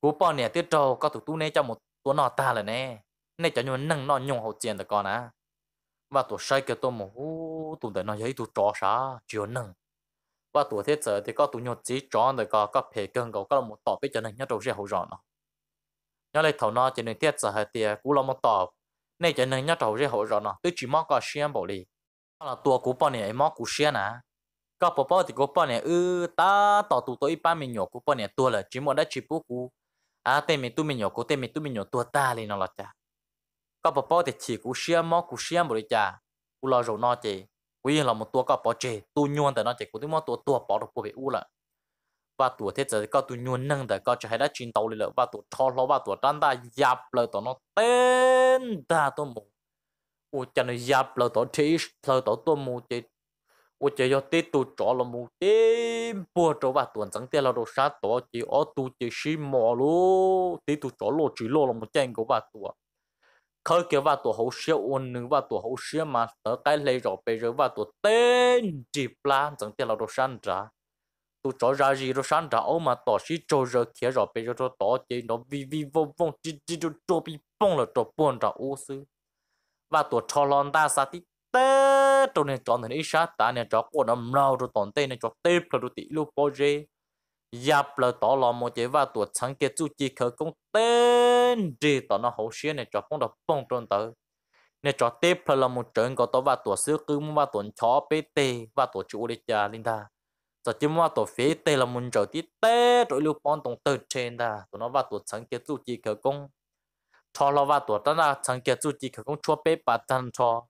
cũ bao nè tiết trâu có tụi tu nè cho một tuổi nọ ta là nè nè cho nhuận năng nó nhung hậu tiền được con á và tuổi sai kia tôi một tụi đời nó giấy tụi trò sao chưa năng và tổ thế giờ thì có tuổi nhột chí chọn rồi có có phê cân có có một tổ bây giờ nên nhất đầu riêng hậu rõ nó nhớ lấy thầu nó cho nên tiết giờ hay tiệt cú là một tổ nên cho nên nhất đầu riêng hậu rõ nó tôi chỉ mong có xiên bảo đi là tổ cú bao này mong cú xiên nè có bao bao thì cú bao này ư ta tổ tụ tôi ba mình nhổ cú bao này tổ là chỉ một đã chỉ bút cú à tên mình tu mình nhổ cú tên mình tu mình nhổ tổ ta lên nó là cha có bao bao thì chỉ cú xiên mong cú xiên bảo đi cha cú lo rồi nó chỉ quý là một tua có bỏ chê tu nhuôn tại nó chỉ có tiếng mà tua tua bỏ được của bị u là và tua thế giới có tu nhuôn nâng tại có chỉ hay đã chiến đấu lên và tua cho nó và tua đang ta giáp lời tao nó tên ta tôi mù u cho nó giáp lời tao chỉ lời tao tôi mù chỉ u chỉ cho tê tu cho là mù tê bùa cho và tua chẳng tê là đồ sát tao chỉ ở tu chỉ xí mò luôn tê tu cho lo chỉ lo là một chân của và tua khởi kiểu vào tổ hậu sĩ ôn nữ vào tổ hậu sĩ mà tớ cái lấy rồi bây giờ vào tổ tên chỉ plan chẳng tiền là đồ san trả tụ cho ra gì đồ san trả ô mà tổ sĩ cho giờ kia rồi bây giờ cho tổ chỉ nó vi vi vô vong chỉ chỉ cho cho bị bông là cho buồn trả ô sư và tổ cho lon ta sa tí tê trong này chọn thành ít sát ta này cho cô nó mau rồi tổn tên này cho tê là đồ tỷ lúc bao giờ giáp lờ tỏ lò một chế và tuột sáng kia chú chỉ khởi công tên gì tỏ nó hậu xuyên này cho phong đọc phong trôn tới này cho tiếp là một trận có tỏ và tuột xưa cứ và tuột chó bê tê và tuột chủ đi cha linh ta cho chứ mà tuột phía tê là một trở tí tê rồi lưu bón tổng từ trên ta tụi nó và tuột sáng kia chú chỉ khởi công cho lo và tuột đó là sáng kia chú chỉ khởi công chúa bê bà thân cho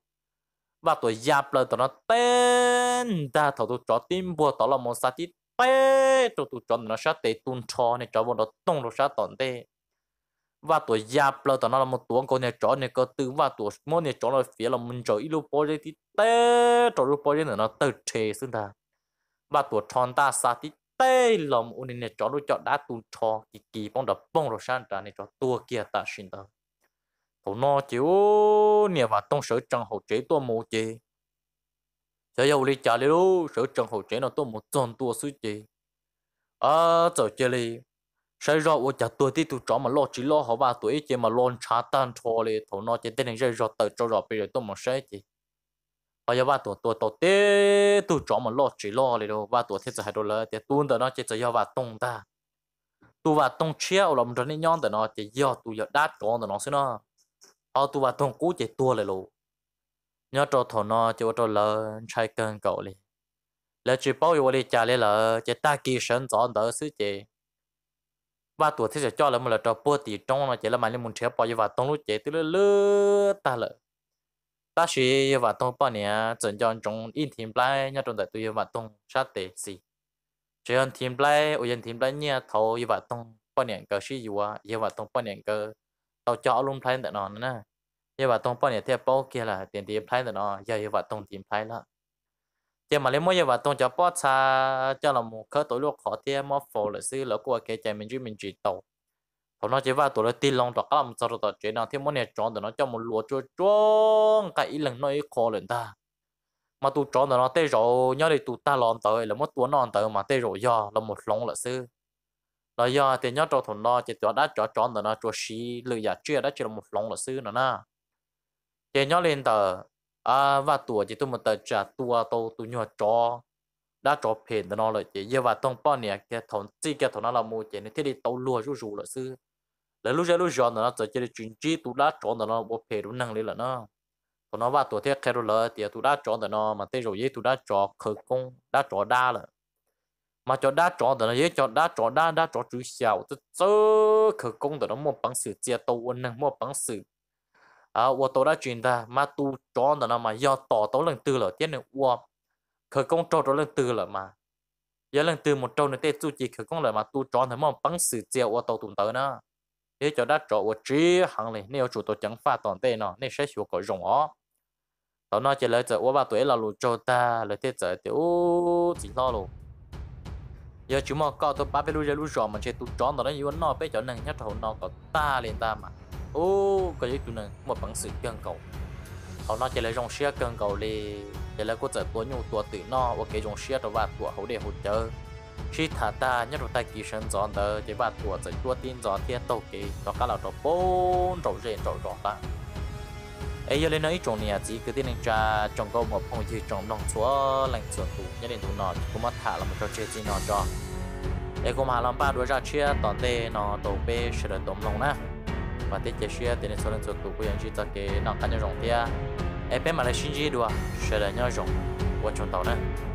và tuột giáp lờ tỏ nó tên ta thầu tụi chó tim bùa tỏ là một sát tí bé tụi tụi chọn nó sát tê tuôn cho này cho bọn nó tông nó sát tòn tê và tuổi già bờ tao nó là một tuổi con này chọn này có tư và tuổi mỗi này chọn là phía là mình chọn ít lúc bỏ đi tê chó lúc bỏ đi nữa nó tự chế xưng ta và tuổi chọn ta sát tí tê lòng ôn này chọn lúc chọn đã tuôn cho kỳ kỳ bóng đập bông rồi sang ta này chó tua kia ta xin ta tụi nó chịu nè và tông sở trong hậu chế tua mồ chế giờ yêu lý trả lý luôn sợ trong hồ chế nó tôi một tròn tua suy chị à giờ chơi lý sai rõ ô chả tôi thì tôi chó mà lo chỉ lo họ ba tuổi chơi mà lo trả tan thua lý thầu nó chơi tên này rồi rõ tự cho rõ bây giờ tôi mà sai chị họ giờ ba tuổi tuổi tuổi tê tôi chó mà lo chỉ lo lý đâu ba tuổi thế giờ hai đô la thì tuôn tới nó chơi giờ yêu ba tung ta tu và tông chéo làm cho nên nhon tới nó chỉ do tu giờ đát con tới nó xí nó họ tu và tông cú chỉ tua lại luôn nhớ trò thổ nó chỗ trò lỡ trai cơn cậu đi lỡ chỉ bảo nhiêu đi trả lấy lỡ chỉ ta kỳ sinh rõ đỡ xứ chị ba tuổi thì sẽ cho lỡ một lỡ trò bùa tỷ trong nó chỉ là mà lên muốn chơi bao nhiêu và tông lúc chị từ lỡ ta lỡ ta chỉ và tông bao nè chuẩn chọn trong in team play nhớ trong đại tuổi và tông sát tệ gì chỉ hơn team play ở dân team play nhia thầu và tông bao nè cơ sĩ gì quá và tông bao nè cơ tao cho luôn play tại nó nữa như vậy tông bao nhiêu tiền bao kia là tiền tiền phải rồi nó giờ như vậy tông tiền phải là chỉ mà lấy mỗi như vậy tông cho bao xa cho là một cái tuổi lúc khó tiền mua phô là xí lỡ qua cái chạy mình chỉ mình chỉ tàu thằng nó chỉ vào tuổi nó tin long tọt các làm sao tọt chuyện nào thêm mỗi này chọn tụi nó cho một lúa cho chọn cái ý lần nó ý khó lên ta mà tụi chọn tụi nó tê rồi nhớ đi tụi ta lon tới là mất tuấn lon tới mà tê rồi giờ là một lòng là xí là giờ thì nhớ cho thằng nó chỉ tụi đã cho chọn tụi nó cho xí lười giả chưa đã chỉ là một lòng là xí nữa na chế nhỏ lên tờ à và tuổi chỉ tôi một tờ trả tua tô tôi nhỏ cho đã cho phiền nó rồi chế giờ và tông bao nè cái thằng chỉ cái thằng nó là mua chế nên thế đi tàu lùa rú rú là sư lấy lúc giờ lúc giờ nó giờ chế đi chuyển chi tôi đã cho nó bộ phiền đúng năng lên là nó còn nó và tuổi thế khai rồi thì tôi đã cho nó mà thế rồi tôi đã cho khởi công đã cho đa rồi mà cho đa cho thì nó dễ cho đa cho đa đa cho chú xào tôi khởi công thì nó một bằng sự chia tàu ăn năng một bằng sự à wo tôi đã chuyển ta mà tu chọn nó mà do tỏ tôi lần tư là tiếc nữa wo khởi công trâu tổ lần tư là mà giờ lần tư một trâu nữa tết tu chỉ khởi công là mà tu chọn thì mong bắn sự tiêu, wo tôi tụm tới nữa thế cho đã trọ wo trí hàng này nếu chủ tôi chẳng pha toàn tê nó nên sẽ chịu có rộng ó tao nói chỉ lời giờ wo ba tuổi là lù cho ta lời tết giờ tiểu chỉ lo luôn giờ chúng mà có tôi ba bên lùi ra lùi rộng mà chỉ tu cho nó nó yếu nó bây giờ nàng nhất hồn nó có ta liền ta mà ô cái gì tụi này một bằng sự cần cầu họ nó chỉ là dòng xe cần cầu đi chỉ là có trợ tôi nhiều tuổi tự nó và cái dòng xe đó và tuổi hậu để hỗ trợ khi thả ta nhất là tay kỳ sơn giòn đó chỉ và tuổi chỉ tua tin giòn thiên tàu kỳ đó cả là đó bốn đầu rèn đầu rõ ta ấy giờ lên nói trồng này chỉ cứ tin cha trồng câu một phong chỉ trồng đồng chúa lành chuột tụ nhất định tụ nó cũng mất thả là một trò chơi gì nó cho để cùng hà làm ba đuổi ra chia toàn tê nó tổ bê sẽ được tổng nè và tiết chế xe thì nên sau lên chuột của quyền chỉ ta cái nọ cá nhân rộng à em bé mà lại xin gì đùa sẽ là nhau rộng quan trọng tàu nữa